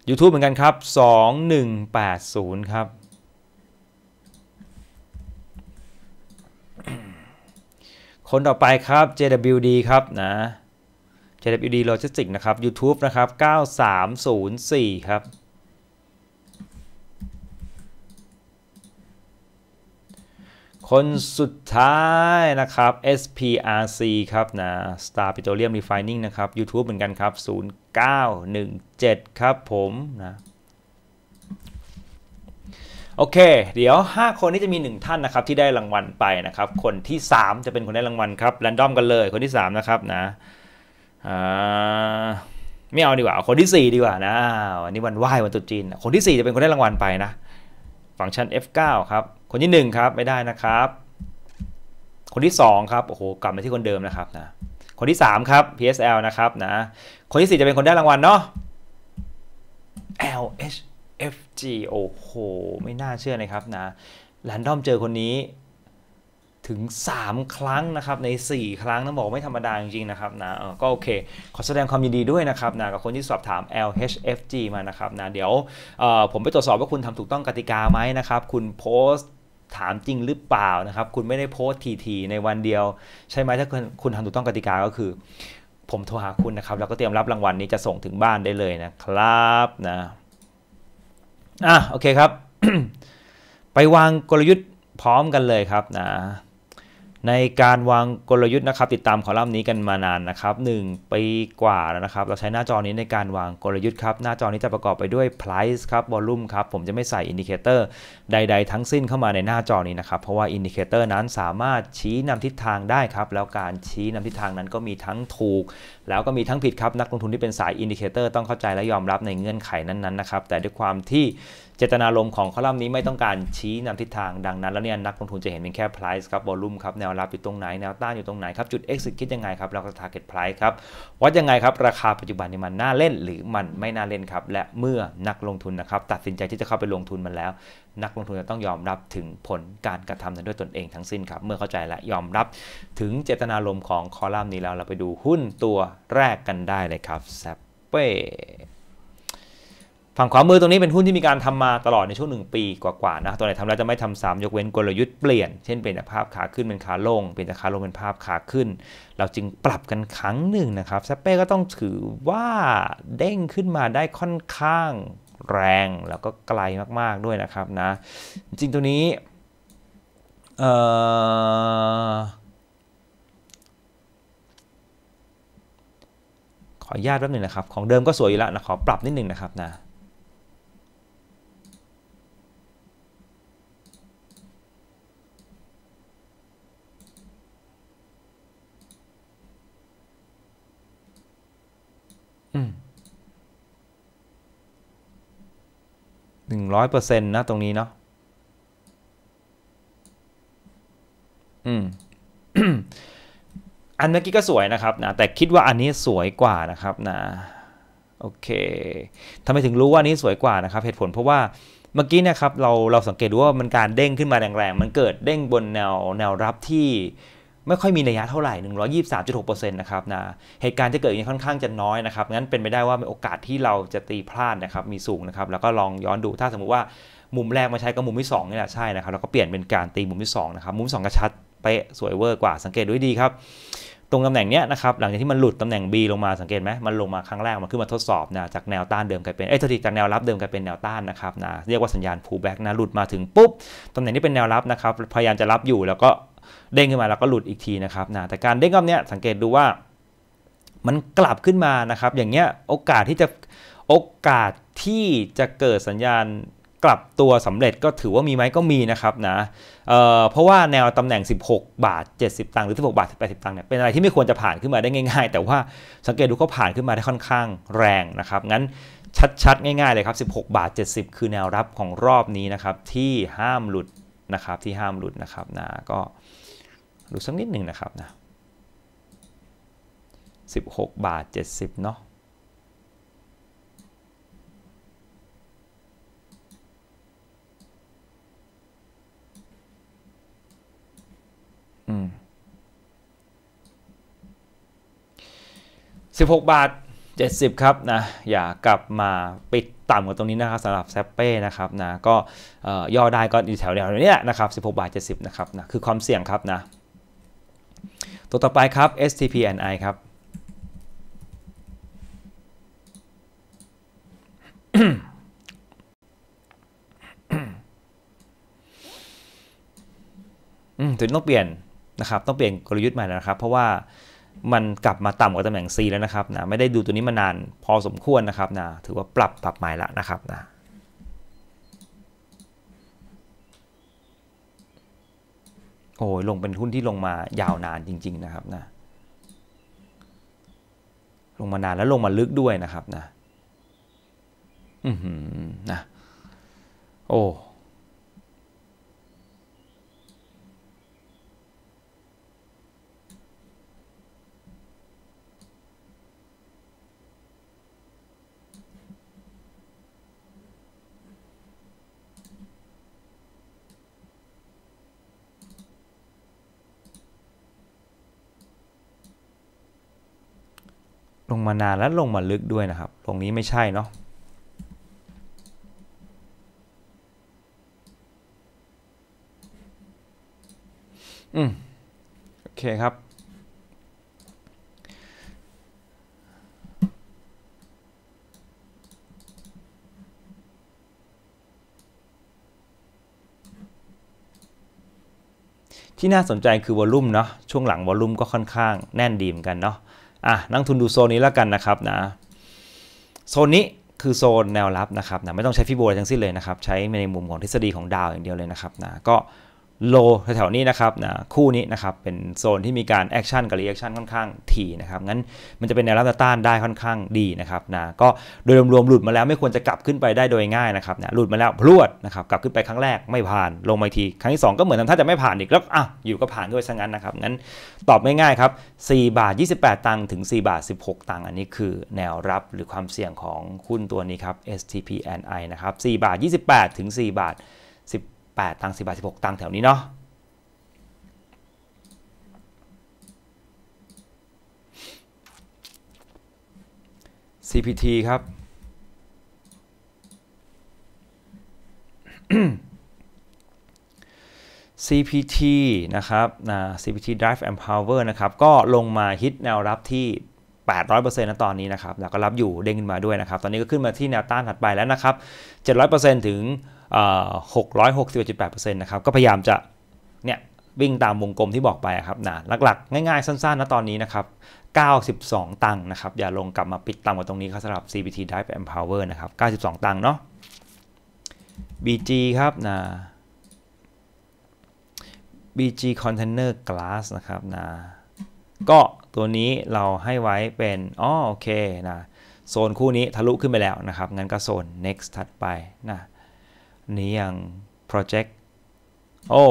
YouTube เหมือนกันครับ 2180 ครับ คนต่อไปครับ JWD ครับนะ JWD Logistics นะครับ YouTube นะครับ9304 ครับ คนสุดท้ายนะครับ SPRC ครับนะ Star Petroleum Refining นะครับ YouTube เหมือนกันครับ 0917 ครับผมนะโอเค เดี๋ยว 5 คนนี้จะมี 1 ท่านนะครับที่ได้รางวัลไปนะครับ คนที่ 3 จะเป็นคนได้รางวัลครับแรนดอมกันเลยคนที่ 3 นะครับนะไม่เอาดีกว่า คนที่ 4 ดีกว่านะ วันนี้วันไหว้วันตรุษจีนคนที่ 4 จะเป็นคนได้รางวัลไปนะฟังก์ชัน F9 ครับ คนที่ 1 ครับไม่ได้นะครับ คนที่ 2 ครับโอ้โหกลับมาที่คนเดิมนะครับนะคนที่3ครับ PSL นะครับนะคนที่ 4 จะเป็นคนได้รางวัลเนาะ LHFG โอ้โหไม่น่าเชื่อนะครับนะแรนดอมเจอคนนี้ถึง 3 ครั้งนะครับ ใน 4 ครั้งต้องบอกไม่ธรรมดาจริงๆนะครับนะก็โอเค ขอแสดงความยินดีด้วยนะครับนะกับคนที่สอบถาม LHFG มานะครับนะเดี๋ยวผมไปตรวจสอบว่าคุณทำถูกต้องกติกาไหมนะครับคุณโพสต์ถามจริงหรือเปล่านะครับคุณไม่ได้โพสต์ทีๆในวันเดียวใช่ไหมถ้าคุณทำถูกต้องกติกาก็คือ ผมโทรหาคุณนะครับ แล้วก็เตรียมรับรางวัลนี้จะส่งถึงบ้านได้เลยนะครับนะอ่ะโอเคครับ ไปวางกลยุทธ์พร้อมกันเลยครับนะในการวางกลยุทธ์นะครับติดตามคอลัมน์นี้กันมานานนะครับ1ปีกว่าแล้วนะครับเราใช้หน้าจอนี้ในการวางกลยุทธ์ครับหน้าจอนี้จะประกอบไปด้วย price ครับ volume ครับผมจะไม่ใส่อินดิเคเตอร์ใด ๆ ทั้งสิ้นเข้ามาในหน้าจอนี้นะครับเพราะว่าอินดิเคเตอร์นั้นสามารถชี้นำทิศทางได้ครับแล้วการชี้นำทิศทางนั้นก็มีทั้งถูก แล้วก็มีทั้งผิดครับนักลงทุนที่เป็นสายอินดิเคเตอร์ต้องเข้าใจและยอมรับในเงื่อนไขนั้นๆนะครับแต่ด้วยความที่เจตนารมณ์ของคอลัมน์นี้ไม่ต้องการชี้นำทิศทางดังนั้นแล้วเนี่ยนักลงทุนจะเห็นเป็นแค่ price ครับ volume ครับแนวรับอยู่ตรงไหนแนวต้านอยู่ตรงไหนครับจุด exit คิดยังไงครับ แล้วก็ target price ครับ วัดยังไงครับ ราคาปัจจุบันนี้มันน่าเล่นหรือมันไม่น่าเล่นครับ และเมื่อนักลงทุนนะครับ ตัดสินใจที่จะเข้าไปลงทุนมันแล้ว นักลงทุนจะต้องยอมรับถึงผลการกระทำนั้นด้วยตนเองทั้งสิ้นครับเมื่อเข้าใจและยอมรับ ถึงเจตนารมณ์ของคอลัมน์นี้แล้วเราไปดูหุ้นตัวแรกกันได้เลยครับแซปเป้ฝั่งขวามือตรงนี้เป็นหุ้นที่มีการทำมาตลอดในช่วงหนึ่งปีกว่าๆนะตัวไหนทำแล้วจะไม่ทำซ้ำยกเว้นกลยุทธ์เปลี่ยน เช่นเป็นภาพขาขึ้นเป็นขาลง เป็นจากขาลงเป็นภาพขาขึ้น เราจึงปรับกันครั้งหนึ่งนะครับแซปเป้ก็ต้องถือว่าเด้งขึ้นมาได้ค่อนข้างแรงแล้วก็ไกลมากๆด้วยนะครับนะจริงตัวนี้เอ่อขออนุญาตแป๊บนึงนะครับ ของเดิมก็สวยอยู่แล้วนะขอปรับนิดนึงนะครับนะหนึ่งร้อยเปอร์เซ็นต์นะตรงนี้เนาะ อืม อันเมื่อกี้ก็สวยนะครับนะแต่คิดว่าอันนี้สวยกว่านะครับนะโอเคทำไมถึงรู้ว่านี้สวยกว่านะครับเหตุผลเพราะว่าเมื่อกี้นะครับ เราเราสังเกตดูว่ามันการเด้งขึ้นมาแรงๆ มันเกิดเด้งบนแนวแนวรับที่ไม่ค่อยมีนะยะเท่าไหร่ 123.6%นะครับนะเหตุการณ์จะเกิดขึ้นค่อนข้างจะน้อยนะครับงั้นเป็นไปได้ว่าโอกาสที่เราจะตีพลาดนะครับมีสูงนะครับแล้วก็ลองย้อนดูถ้าสมมุติว่ามุมแรกมาใช้กับมุมที่2นี่แหละใช่นะครับ แล้วก็เปลี่ยนเป็นการตีมุมที่2นะครับมุม2กระชัดเป๊ะสวยเวอร์กว่าสังเกตด้วยดีครับ ตรงตำแหน่งเนี้ยนะครับหลังจากที่มันหลุดตำแหน่ง B ลงมาสังเกตไหมมันลงมาครั้งแรกมันขึ้นมาทดสอบนะจากแนวต้านเดิมกลายเป็นเอ้ยทีจากแนวรับเดิมกลายเป็นแนวต้านนะครับนะเรียกว่าสัญญาณ pullback นะหลุดมาถึงปุ๊บตำแหน่งที่เป็นแนวรับนะครับพยายามจะรับอยู่แล้วก็เด้งขึ้นมาแล้วก็หลุดอีกทีนะครับนะแต่การเด้งรอบนี้สังเกตดูว่า มันกลับขึ้นมานะครับอย่างเงี้ยโอกาสที่จะโอกาสที่จะเกิดสัญญาณกลับตัวสำเร็จก็ถือว่ามีไหมก็มีนะครับนะเเพราะว่าแนวตำแหน่ง 16 บาท 70ตังค์หรือ16บาท80ตังค์เนี่ยเป็นอะไรที่ไม่ควรจะผ่านขึ้นมาได้ง่าย ๆ แต่ว่าสังเกตดูเขาผ่านขึ้นมาได้ค่อนข้างแรงนะครับงั้นชัดๆง่าย ๆเลยครับ16 บาท 70 คือแนวรับของรอบนี้นะครับที่ห้ามหลุดนะครับที่ห้ามหลุดนะครับนะก็ดูสักนิดหนึ่งนะครับนะ16 บาท 70 เนาะสิบหกบาทเจ็ดสิบครับนะ อย่ากลับมาปิดต่ำกว่าตรงนี้นะครับสำหรับแซปเป้นะครับนะก็ย่อได้ก็อยู่แถววนี้แหละนะครับสิบหกบาทเจ็ดสิบนะครับนะ คือความเสี่ยงครับนะตัวต่อไปครับ STPNI ครับ ถึงต้องเปลี่ยนนะครับ ต้องเปลี่ยนกลยุทธ์ใหม่นะครับ เพราะว่ามันกลับมาต่ำกว่าตำแหน่ง C แล้วนะครับนะไม่ได้ดูตัวนี้มานานพอสมควรนะครับนะถือว่าปรับปรับใหม่ละนะครับนะโอ้ยลงเป็นหุ้นที่ลงมายาวนานจริงๆนะครับนะลงมานานแล้วลงมาลึกด้วยนะครับ นะอืออนะโอ้ลงมานานและลงมาลึกด้วยนะครับ ตรงนี้ไม่ใช่เนาะ อืม โอเคครับ ที่น่าสนใจคือวอลลุ่มเนาะ ช่วงหลังวอลลุ่มก็ค่อนข้างแน่นดีมกันเนาะอ่ะนักทุนดูโซนนี้แล้วกันนะครับนะโซนนี้คือโซนแนวรับนะครับนะไม่ต้องใช้ฟิโบอะไรทั้งสิ้นเลยนะครับ ใช้ในมุมของทฤษฎีของดาวอย่างเดียวเลยนะครับนะก็โลแถวๆนี้นะครับนะคู่นี้นะครับ เป็นโซนที่มีการแอคชั่นกับรีแอคชั่นค่อนข้างถี่นะครับ งั้นมันจะเป็นแนวรับต้านได้ค่อนข้างดีนะครับนะก็โดยรวมๆหลุดมาแล้วไม่ควรจะกลับขึ้นไปได้โดยง่ายนะครับนะหลุดมาแล้วพรวดนะครับ กลับขึ้นไปครั้งแรก ไม่ผ่านลงมาที ครั้งที่2ก็เหมือนทำท่าจะไม่ผ่านอีก แล้วอ่ะอยู่ก็ผ่านด้วยซะงั้นนะครับ งั้นตอบง่ายๆครับ4บาท 28 ตังค์ถึง 4 บาท 16 ตังค์อันนี้คือแนวรับหรือความเสี่ยงของหุ้นตัวนี้ครับ STPNI นะครับ4บาท 28 ถึง 4 บาท8 ตังค์10บาท16 ตังค์แถวนี้เนาะซีพีทีครับซีพีทีนะครับนะ CPT Drive and Power นะครับ ก็ลงมาฮิตแนวรับที่ 800%นะตอนนี้นะครับ แล้วก็รับอยู่เด้งขึ้นมาด้วยนะครับ ตอนนี้ก็ขึ้นมาที่แนวต้านถัดไปแล้วนะครับ 700%ถึงหกร้อยหกสิบเอ็ดจุดแปดเปอร์เซ็นต์นะครับ ก็พยายามจะ เนี่ย วิ่งตามวงกลมที่บอกไปครับนะหลักๆ ง่ายๆสั้นๆนะตอนนี้นะครับ 92 ตังค์นะครับ อย่าลงกลับมาปิดตังค์กว่าตรงนี้ครับสำหรับ CBT Dive r e m Power นะครับ92 ตังค์เนาะ BG ครับนะ BG Container Glass นะครับนะ ก็ตัวนี้เราให้ไว้เป็นอ๋อโอเคนะ โซนคู่นี้ทะลุขึ้นไปแล้วนะครับงั้นก็โซน next ถัดไปนะนี้อย่าง Project โอ้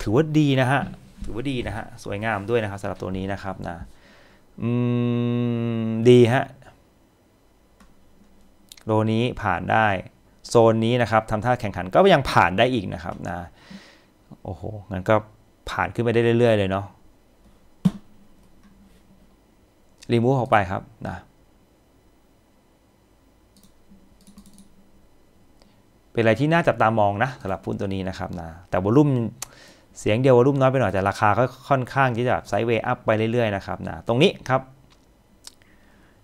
ถือว่าดีนะฮะ ถือว่าดีนะฮะ สวยงามด้วยนะครับสำหรับตัวนี้นะครับนะอืม ดีฮะโลนี้ผ่านได้ โซนนี้นะครับทำท่าแข่งขันก็ยังผ่านได้อีกนะครับ นะโอ้โห งั้นก็ผ่านขึ้นไปได้เรื่อยๆ เลยเนาะรีมูฟออกไปครับนะเป็นอะไรที่น่าจับตามองนะสำหรับหุ้นตัวนี้นะครับนะ แต่วอลุ่มเสียงเดียววอลุ่มน้อยไปหน่อยแต่ราคาก็ค่อนข้างที่จะไซด์เวย์อัพไปเรื่อยๆนะครับนะตรงนี้ครับ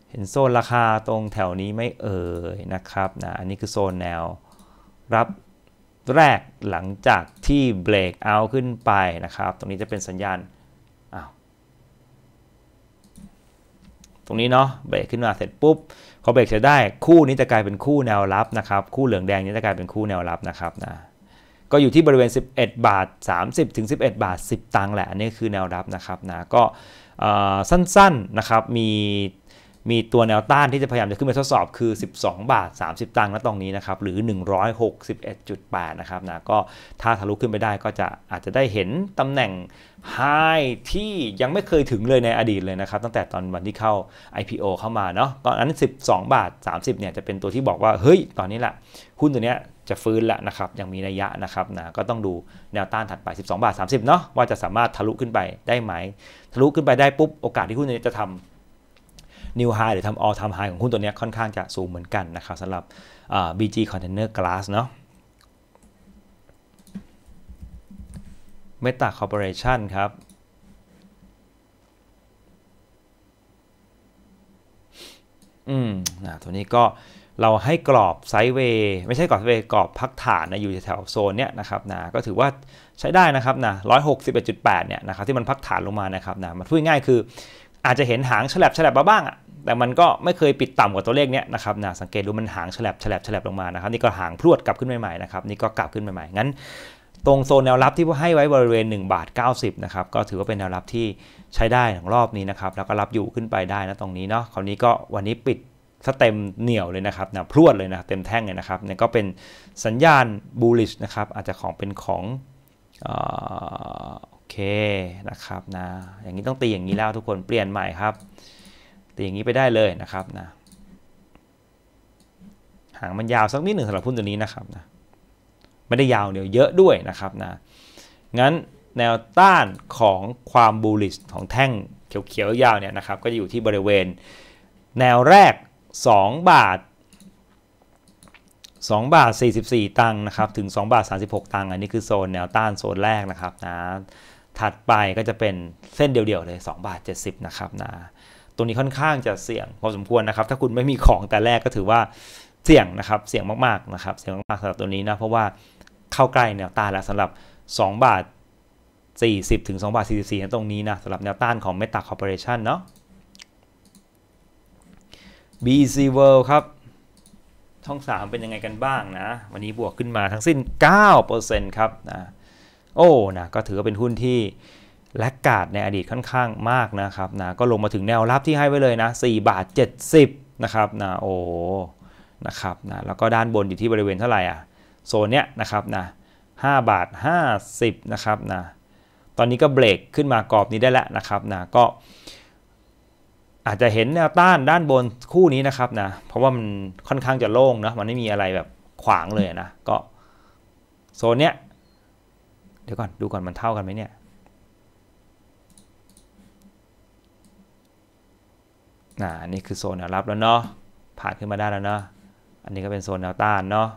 เห็นโซนราคาตรงแถวนี้ไม่เอ่ยนะครับนะอันนี้คือโซนแนว รับแรกหลังจากที่เบรกเอาขึ้นไปนะครับ ตรงนี้จะเป็นสัญญาณอ้าวตรงนี้เนาะเบรกขึ้นมาเสร็จปุ๊บพอเบรกจะได้คู่นี้จะกลายเป็นคู่แนวรับนะครับ คู่เหลืองแดงนี้จะกลายเป็นคู่แนวรับนะครับนะก็อยู่ที่บริเวณ 11 บาท 30 ถึง 11 บาท 10 ตังค์แหละ อันนี้คือแนวรับนะครับนะ ก็สั้นๆนะครับมีมีตัวแนวต้านที่จะพยายามจะขึ้นไปทดสอบคือ 12 บาท 30 ตังค์ณตรงนี้นะครับ หรือ 161.8 นะครับ นะ ก็ถ้าทะลุขึ้นไปได้ก็จะอาจจะได้เห็นตำแหน่งไฮที่ยังไม่เคยถึงเลยในอดีตเลยนะครับ ตั้งแต่ตอนวันที่เข้า IPO เข้ามา เนาะตอนนั้น 12 บาท 30 เนี่ย จะเป็นตัวที่บอกว่า เฮ้ย ตอนนี้แหละ หุ้นตัวเนี้ยจะฟื้นละนะครับ ยังมีนัยยะนะครับ นะ ก็ต้องดูแนวต้านถัดไป 12 บาท 30 เนาะว่าจะสามารถทะลุขึ้นไปได้ไหม ทะลุขึ้นไปได้ปุ๊บ โอกาสที่หุ้นจะทำนิวไฮหรือทำออลทำไฮของหุ้นตัวนี้ค่อนข้างจะสูงเหมือนกันนะครับสำหรับ BG Container Glass เนาะ Meta Corporation ครับ อืม นะ ตัวนี้ก็เราให้กรอบ ไซด์เวย์ไม่ใช่ กรอบไซด์เวย์กรอบพักฐานนะอยู่แถวโซน เนี้ย นะครับ นะ ก็ถือว่าใช้ได้นะครับ นะร้อยหกสิบเอ็ดจุดแปดเนี่ย นะครับ ที่มันพักฐานลงมา นะครับ นะ มัน พูดง่ายคืออาจจะเห็นหางแฉลบแฉลบมา บ้าง อ่ะแต่มันก็ไม่เคยปิดต่ำกว่าตัวเลขเนี้ยนะครับนะสังเกตดูมันหางฉลับฉลับฉลับลงมานะครับนี่ก็หางพรวดกลับขึ้นใหม่ๆนะครับนี่ก็กลับขึ้นใหม่ๆงั้นตรงโซนแนวรับที่ให้ไว้บริเวณ1บาท90 นะครับ ก็ถือว่าเป็นแนวรับที่ใช้ได้ของรอบนี้นะครับ แล้วก็รับอยู่ขึ้นไปได้นะตรงนี้เนาะคราวนี้ก็วันนี้ปิดสเต็มเหนียวเลยนะครับนะพรวดเลยนะเต็มแท่งเลยนะครับเนี่ยก็เป็นสัญญาณบูลลิชนะครับอาจจะของเป็นของโอเคนะครับนะอย่างนี้ต้องตีอย่างนี้แล้วทุกคนเปลี่ยนใหม่ครับตีอย่างนี้ไปได้เลยนะครับนะหางมันยาวสักนิดหนึ่งสำหรับหุ้นตัวนี้นะครับนะไม่ได้ยาวเดียวเยอะด้วยนะครับนะงั้นแนวต้านของความบูลลิสของแท่ง เขียวๆ ยาวเนี่ยนะครับ ก็จะอยู่ที่บริเวณแนวแรก 2 บาท 2 บาท 44 ตังค์นะครับ ถึง 2 บาท 36 ตังค์อันนี้คือโซนแนวต้านโซนแรกนะครับนะถัดไปก็จะเป็นเส้นเดียวๆ เลย 2 บาท 70 นะครับนะตัวนี้ค่อนข้างจะเสี่ยงพอสมควรนะครับ ถ้าคุณไม่มีของแต่แรกก็ถือว่าเสี่ยงนะครับ เสี่ยงมากๆนะครับ เสี่ยงมากๆสำหรับตัวนี้นะ เพราะว่าเข้าใกล้แนวต้านแล้วสำหรับ 2 บาท 40 ถึง 2 บาท 44นตรงนี้นะสำหรับแนวต้านของเมตาคอร์ปอเรชันเนาะ BEC World ครับช่อง 3 เป็นยังไงกันบ้างนะ วันนี้บวกขึ้นมาทั้งสิ้น9%ครับนะโอ้นะก็ถือว่าเป็นหุ้นที่และกาดในอดีตค่อนข้างมากนะครับนะ ก็ลงมาถึงแนวรับที่ให้ไว้เลยนะ 4 บาท 70นะครับนะโอ้นะครับนะ แล้วก็ด้านบนอยู่ที่บริเวณเท่าไหร่อ่ะโซนเนี้ยนะครับนะ5บาท 50นะครับนะตอนนี้ก็เบรกขึ้นมากรอบนี้ได้แล้วนะครับนะก็อาจจะเห็นแนวต้านด้านบนคู่นี้นะครับนะเพราะว่ามันค่อนข้างจะโล่งนะมันไม่มีอะไรแบบขวางเลยนะก็โซนเนี้ยเดี๋ยวก่อนดูก่อนมันเท่ากันไหมเนี่ยนนี่คือ โซนแนวรับแล้ว เนาะ ผ่านขึ้นมา ได้ แล้ว เนาะ อันนี้ก็เป็น โซนแนวต้านเนาะ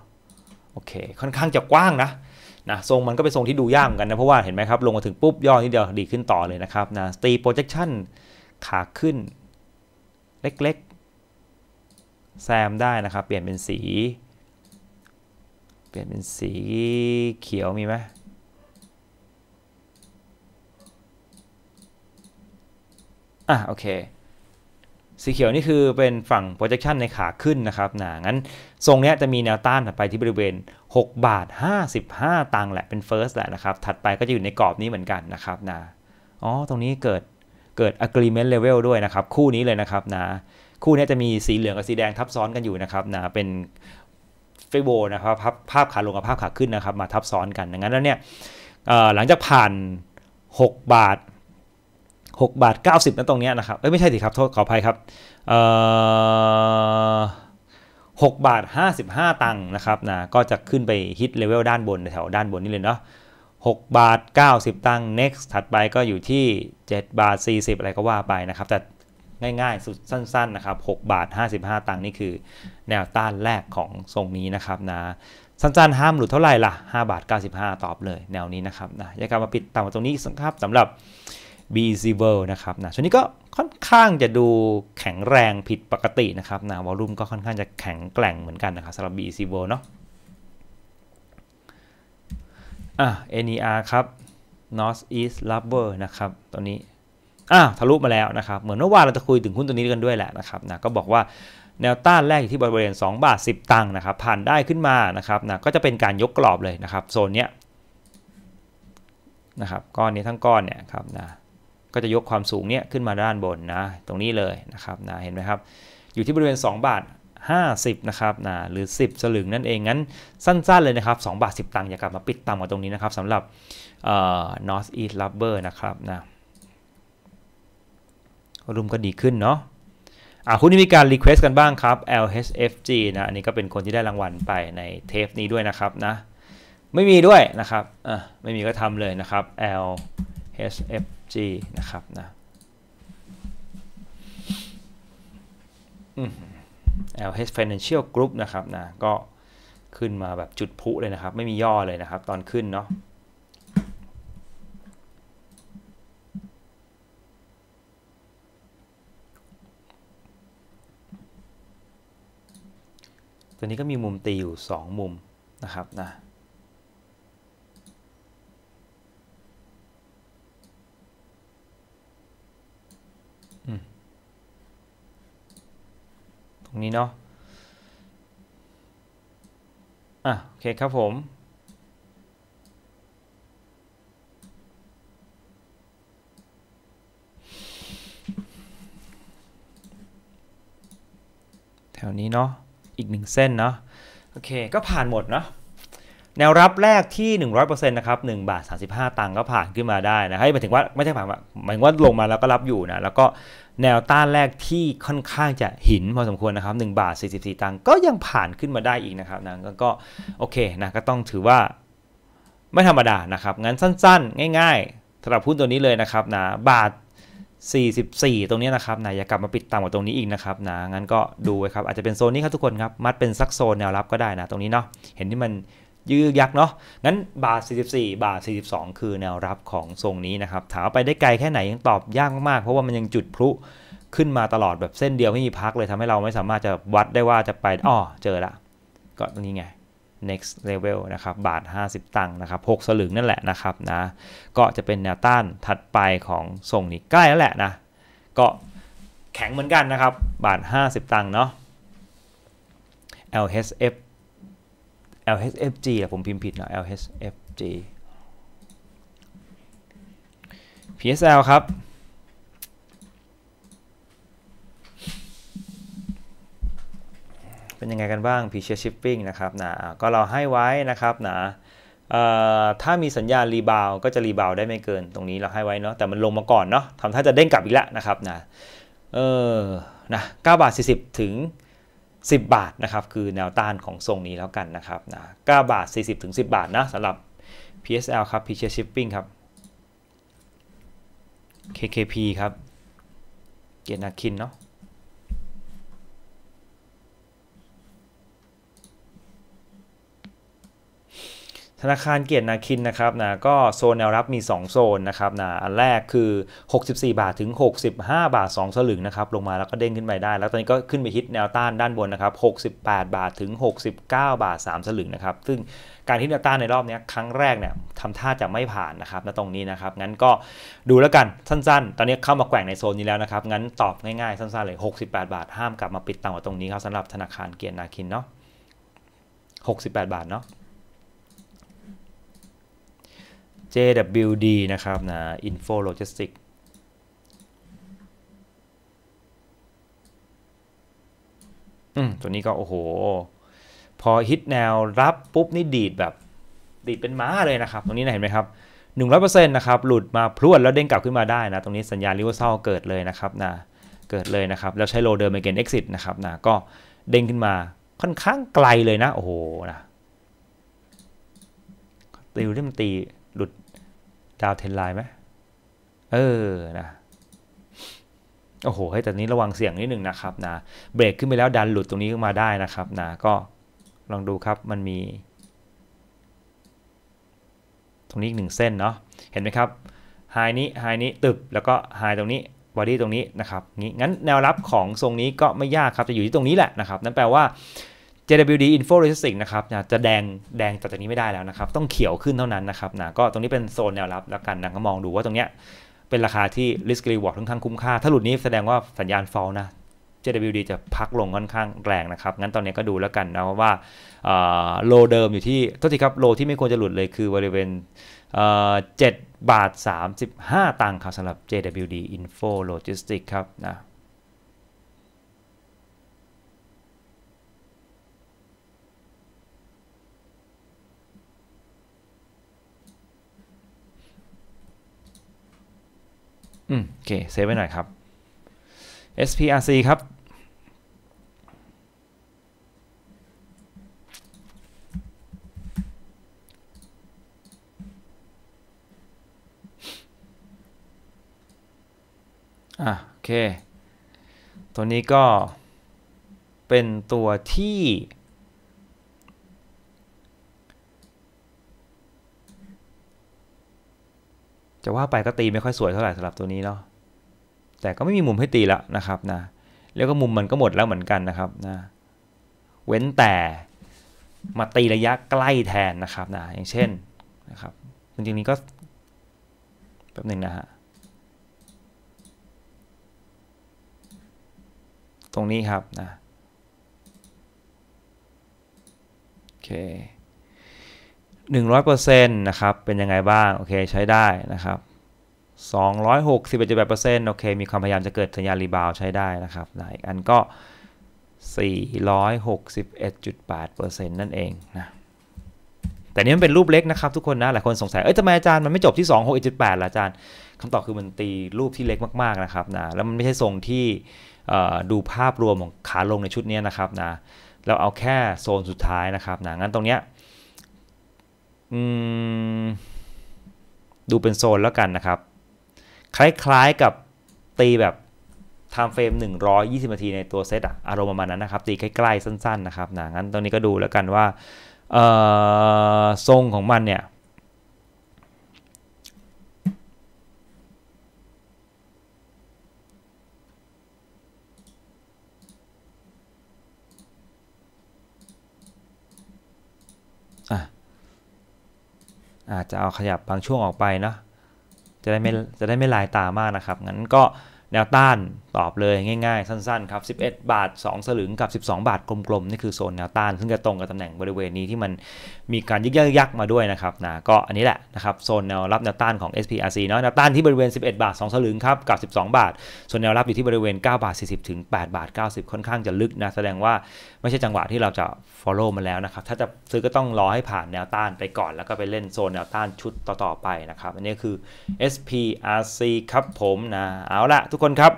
โอเค ค่อนข้างจะกว้างนะ นะ ทรงมันก็เป็นทรงที่ดูยากเหมือนกัน นะ เพราะว่าเห็นไหมครับ ลงมาถึงปุ๊บย่อนิดเดียว ดีขึ้นต่อเลย นะครับ นะ ตีโปรเจคชั่นขาขึ้น เล็กๆ แซม ได้นะครับ เปลี่ยนเป็นสี เปลี่ยนเป็นสีเขียวมีไหมอ่ะโอเคสีเขียวนี่คือเป็นฝั่ง projection ในขาขึ้นนะครับนะ งั้นทรงนี้จะมีแนวต้านถัดไปที่บริเวณ 6 บาท 55 ตังค์แหละ เป็น first แหละนะครับ ถัดไปก็จะอยู่ในกรอบนี้เหมือนกันนะครับนะอ๋อ ตรงนี้เกิด เกิด agreement level ด้วยนะครับ คู่นี้เลยนะครับนะ คู่นี้จะมีสีเหลืองกับสีแดงทับซ้อนกันอยู่นะครับนะ เป็นเฟโบนะครับภาพภาพขาลงกับภาพขาขึ้นนะครับมาทับซ้อนกันดังนั้นแล้วเนี่ยหลังจากผ่าน 6 บาท6บาท90นะตรงนี้นะครับเอ้ยไม่ใช่สิครับ โทษขออภัยครับ เอ่อ6บาท55 ตังค์นะครับนะก็จะขึ้นไปฮิตเลเวลด้านบน แถวด้านบนนี่เลยเนาะ6บาท90 ตังค์ next ถัดไปก็อยู่ที่7บาท40 อะไรก็ว่าไปนะครับ แต่ง่ายๆสุดสั้นๆนะครับ6บาท55 ตังค์นี่คือแนวต้านแรกของทรงนี้นะครับนะสั้นๆห้ามหลุดเท่าไหร่ล่ะ5บาท95 ตอบเลยแนวนี้นะครับนะอย่ากลับมาปิดต่ำตรงนี้สักครับสำหรับ b z w o r l d นะครับนะชนิดก็ค่อนข้างจะดูแข็งแรงผิดปกตินะครับนะวอลลุ่มก็ค่อนข้างจะแข็งแกร่งเหมือนกันนะครับสำหรับ b z w o r l d เนาะ อ่ะ NER ครับ North East Rubber นะครับ ตัวนี้ อ่าทะลุมาแล้วนะครับ เหมือนเมื่อวานเราจะคุยถึงหุ้นตัวนี้กันด้วยแหละนะครับนะก็บอกว่าแนวต้านแรกอยู่ที่บริเวณ2 บาท 10 ตังค์นะครับ ผ่านได้ขึ้นมานะครับนะก็จะเป็นการยกกรอบเลยนะครับโซนเนี้ยนะครับ ก้อนนี้ทั้งก้อนเนี่ยครับนะก็จะยกความสูงเนี้ยขึ้นมาด้านบนนะ ตรงนี้เลยนะครับนะเห็นไหมครับ อยู่ที่บริเวณ 2 บาท 50 นะครับนะหรือ 10สลึงนั่นเองงั้นสั้น ๆ เลยนะครับ 2 บาท 10 ตังค์อย่ากลับมาปิดต่ำกว่าตรงนี้นะครับสำหรับ North East Rubber นะครับนะรุมก็ดีขึ้นเนาะอ่าคุณที่มีการรีเควสกันบ้างครับ LHFG นะ อันนี้ก็เป็นคนที่ได้รางวัลไปในเทปนี้ด้วยนะครับนะไม่มีด้วยนะครับอ่ะไม่มีก็ทำเลยนะครับ LHFG G นะครับนะ LH Financial Group นะครับนะก็ขึ้นมาแบบจุดพุเลยนะครับ ไม่มีย่อเลยนะครับตอนขึ้นเนาะ ตัวนี้ก็มีมุมตีอยู่ 2 มุมนะครับนะตรงนี้เนาะ อ่ะ โอเคครับผม แถวนี้เนาะ อีกหนึ่งเส้นเนาะ โอเค ก็ผ่านหมดเนาะแนวรับแรกที่ 100%นะครับ1บาท 35 ตังค์ก็ผ่านขึ้นมาได้นะให้หมายถึงว่าไม่ใช่ผ่านหมายว่าลงมาแล้วก็รับอยู่นะแล้วก็แนวต้านแรกที่ค่อนข้างจะหินพอสมควรนะครับ 1 บาท44ตังก็ยังผ่านขึ้นมาได้อีกนะครับนะก็โอเคนะก็ต้องถือว่าไม่ธรรมดานะครับงั้นสั้น ๆ ง่าย ๆสำหรับหุ้นตัวนี้เลยนะครับนะบาท 44 ตรงนี้นะครับนะอย่ากลับมาปิดต่ำกว่าตรงนี้อีกนะครับนะงั้นก็ดูไว้ครับอาจจะเป็นโซนนี้ครับทุกคนครับ มัดเป็นซักโซนแนวรับก็ได้นะ ตรงนี้เนาะเห็นที่มันยืดยักเนาะ งั้นบาท 44 บาท 42 คือแนวรับของทรงนี้นะครับ ถามไปได้ไกลแค่ไหนยังตอบยากมาก เพราะว่ามันยังจุดพลุขึ้นมาตลอดแบบเส้นเดียวไม่มีพักเลยทำให้เราไม่สามารถจะวัดได้ว่าจะไปอ๋อเจอละก็ตรงนี้ไง next level นะครับ บาท 50 ตังค์นะครับ 6สลึงนั่นแหละนะครับนะ ก็จะเป็นแนวต้านถัดไปของทรงนี้ใกล้แล้วแหละนะ ก็แข็งเหมือนกันนะครับบาท50 ตังค์เนาะ l h f LHFG อะผมพิมพ์ผิดเนาะ LHFG PSL ครับ เป็นยังไงกันบ้าง p s h i p p i n g นะครับนะก็เราให้ไว้นะครับนะถ้ามีสัญญาณรีบาวก็จะรีบาวได้ไม่เกิน ตรงนี้เราให้ไว้เนาะ แต่มันลงมาก่อนเนาะทำท่าจะเด้งกลับอีกแล้วนะครับนะเออนะ9บาท40 ถึง10 บาทนะครับ คือแนวต้านของทรงนี้แล้วกันนะครับนะ9บาท 40 ถึง 10 บาทนะสำหรับ PSL ครับ p i c h r Shipping ครับ KKP ครับ เกียรตินาคินเนาะธนาคารเกียรตินาคินนะครับนะก็โซนแนวรับมี 2 โซนนะครับนะอันแรกคือ 64บาทถึง65บาท 2 สลึงนะครับลงมาแล้วก็เด้งขึ้นไปได้ แล้วตอนนี้ก็ขึ้นไปฮิตแนวต้านด้านบนนะครับ68 บาทถึง 69 บาท 3สลึงนะครับซึ่งการที่แนวต้านในรอบนี้ครั้งแรกเนี่ยทำท่าจะไม่ผ่านนะครับณตรงนี้นะครับ งั้นก็ดูแล้วกันสั้นๆ ตอนนี้เข้ามาแกว่งในโซนนี้แล้วนะครับงั้นตอบง่ายๆสั้นๆเลย68บาทห้ามกลับมาปิดต่ำกว่าตรงนี้ครับสำหรับธนาคารเกียรตินาคินเนาะ68 บาทเนาะ JWD นะครับ นะ Info Logistics อืมตัวนี้ก็ โอ้โห พอฮิตแนวรับ ปุ๊บนี่ดีดแบบดีดเป็นม้าเลยนะครับ ตรงนี้นะเห็นไหมครับ 100%นะครับ หลุดมาพรวดแล้วเด้งกลับขึ้นมาได้นะ ตรงนี้สัญญาณริเวอร์ซัลเกิดเลยนะครับนะ เกิดเลยนะครับแล้วใช้โลเดิมเป็เกณฑ์ exit นะครับนะ ก็เด้งขึ้นมาค่อนข้างไกลเลยนะโอ้โหนะติวที่มันตีหลุดดาวเทนไลน์ไหม เออ นะโอ้โหให้แต่นี้ระวังเสี่ยงนิดหนึ่งนะครับ นะ เบรกขึ้นไปแล้วดันหลุดตรงนี้ขึ้นมาได้นะครับ นะ ก็ลองดูครับมันมี ตรงนี้อีกหนึ่งเส้นเนาะ เห็นไหมครับ ไฮนี้ ไฮนี้ตึบแล้วก็ไฮตรงนี้ บอดี้ตรงนี้นะครับ งี้ งั้นแนวรับของทรงนี้ก็ไม่ยากครับ จะอยู่ที่ตรงนี้แหละนะครับ นั่นแปลว่า JWD Info Logistics นะครับนะจะแดงแดงจากตรงนี้ไม่ได้แล้วนะครับต้องเขียวขึ้นเท่านั้นนะครับนะก็ตรงนี้เป็นโซนแนวรับแล้วกันนะ ก็มองดูว่าตรงเนี้ยเป็นราคาที่ risk reward ค่อนข้างคุ้มค่า ถ้าหลุดนี้แสดงว่าสัญญาณ fall นะ JWD จะพักลงค่อนข้างแรงนะครับ งั้นตอนนี้ก็ดูแล้วกันนะว่าโลเดิมอยู่ที่ทษทีครับโลที่ไม่ควรจะหลุดเลยคือบริเวณเจ็ดบาท35ตังค์ครับสำหรับ JWD Info Logistics ครับนะอืม โอเคเซฟไว้หน่อยครับ SPRC ครับ อ่ะ โอเค ตัวนี้ก็เป็นตัวที่จะว่าไปก็ตีไม่ค่อยสวยเท่าไหร่สำหรับตัวนี้เนาะ แต่ก็ไม่มีมุมให้ตีแล้วนะครับนะ แล้วก็มุมมันก็หมดแล้วเหมือนกันนะครับนะ เว้นแต่มาตีระยะใกล้แทนนะครับนะ อย่างเช่นนะครับ จริงๆนี้ก็แป๊บหนึ่งนะฮะ ตรงนี้ครับนะโอเค100%นะครับเป็นยังไงบ้างโอเคใช้ได้นะครับ261.8%โอเคมีความพยายามจะเกิดสัญญาณรีบาวใช้ได้นะครับอีกอันก็ 461.8%นั่นเองนะแต่นี่มันเป็นรูปเล็กนะครับทุกคนนะ หลายคนสงสัย เอ้ยทำไมอาจารย์มันไม่จบที่ 261.8ล่ะอาจารย์คำตอบคือมันตีรูปที่เล็กมากๆนะครับนะแล้วมันไม่ใช่ทรงที่ดูภาพรวมของขาลงในชุดนี้นะครับนะเราเอาแค่โซนสุดท้ายนะครับนะงั้นตรงเนี้ยดูเป็นโซนแล้วกันนะครับ คล้ายๆกับตีแบบไทม์เฟรม 120นาทีในตัวเซตอะอารมณ์ประมาณนั้นนะครับ ตีใกล้ๆ สั้นๆนะครับนะ งั้นตรงนี้ก็ดูแล้วกันว่าทรงของมันเนี่ยอาจจะเอาขยับบางช่วงออกไปเนาะ จะได้ไม่จะได้ไม่ลายตามากนะครับ งั้นก็แนวต้านตอบเลย ง่ายๆ สั้นๆ ครับ 11 บาท2สลึงกับ12 บาทกลมๆ นี่คือโซนแนวต้านซึ่งจะตรงกับตำแหน่งบริเวณนี้ที่มันมีการยึกยักยักมาด้วยนะครับนะก็อันนี้แหละนะครับโซนแนวรับแนวต้านของ SPRC เนาะแนวต้านที่บริเวณ 11 บาท2สลึงครับกับ12 บาทส่วนแนวรับอยู่ที่บริเวณ 9 บาท40ถึง8บาท 90 ค่อนข้างจะลึกนะ แสดงว่าไม่ใช่จังหวะที่เราจะ follow มันแล้วนะครับถ้าจะซื้อก็ต้องรอให้ผ่านแนวต้านไปก่อนแล้วก็ไปเล่นโซนแนวต้านชุดต่อๆไปนะครับอันนี้คือ SPRC ครับผมนะเอาละทุกคนครับ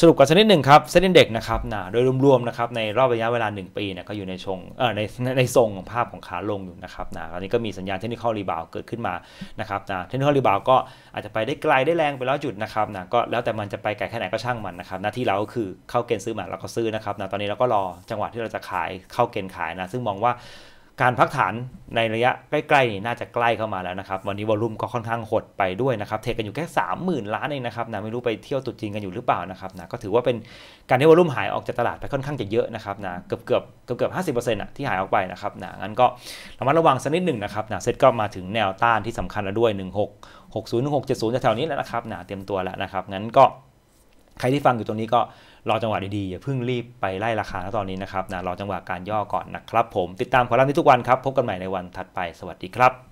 สรุปกันสักนิดหนึ่งครับเซ็นดิเด็กนะครับนะโดยรวมๆนะครับในรอบระยะเวลา 1 ปีเนี่ยก็อยู่ในชงเอ่อในในทรงของภาพของขาลงอยู่นะครับนะตอนนี้ก็มีสัญญาณเทคนิคอลรีบาวเกิดขึ้นมานะครับนะเทคนิคอลรีบาวก็อาจจะไปได้ไกลได้แรงไปแล้วจุดนะครับนะก็แล้วแต่มันจะไปไกลแค่ไหนก็ช่างมันนะครับหน้าที่เราก็คือเข้าเกณฑ์ซื้อมาเราก็ซื้อนะครับนะตอนนี้เราก็รอจังหวะที่เราจะขายเข้าเกณฑ์ขายนะซึ่งมองว่าการพักฐานในระยะใกล้ๆนี่น่าจะใกล้เข้ามาแล้วนะครับวันนี้วอลุ่มก็ค่อนข้างหดไปด้วยนะครับเทกันอยู่แค่30,000 ล้านเองนะครับนะไม่รู้ไปเที่ยวตุดจีนกันอยู่หรือเปล่านะครับนะก็ถือว่าเป็นการที่วอลุ่มหายออกจากตลาดไปค่อนข้างจะเยอะนะครับนะเกือบเกือบเกือบเกือบห้าสิบเปอร์เซ็นต์อ่ะที่หายออกไปนะครับนะงั้นก็ระมัดระวังสักนิดหนึ่งนะครับนะเซ็ตก็มาถึงแนวต้านที่สำคัญแล้วด้วยหนึ่งหกหกศูนย์หกเจ็ดศูนย์แถวๆนี้แล้วนะครับนะเตรียมตัวแล้วนะครับงั้นก็ใครที่ฟังอยู่ตรงนี้ก็รอจังหวะดีๆ อย่าเพิ่งรีบไปไล่ราคาตอนนี้นะครับนะรอจังหวะการย่อก่อนนะครับ ผม ติดตามคอลัมน์นี้ทุกวันครับ พบกันใหม่ในวันถัดไป สวัสดีครับ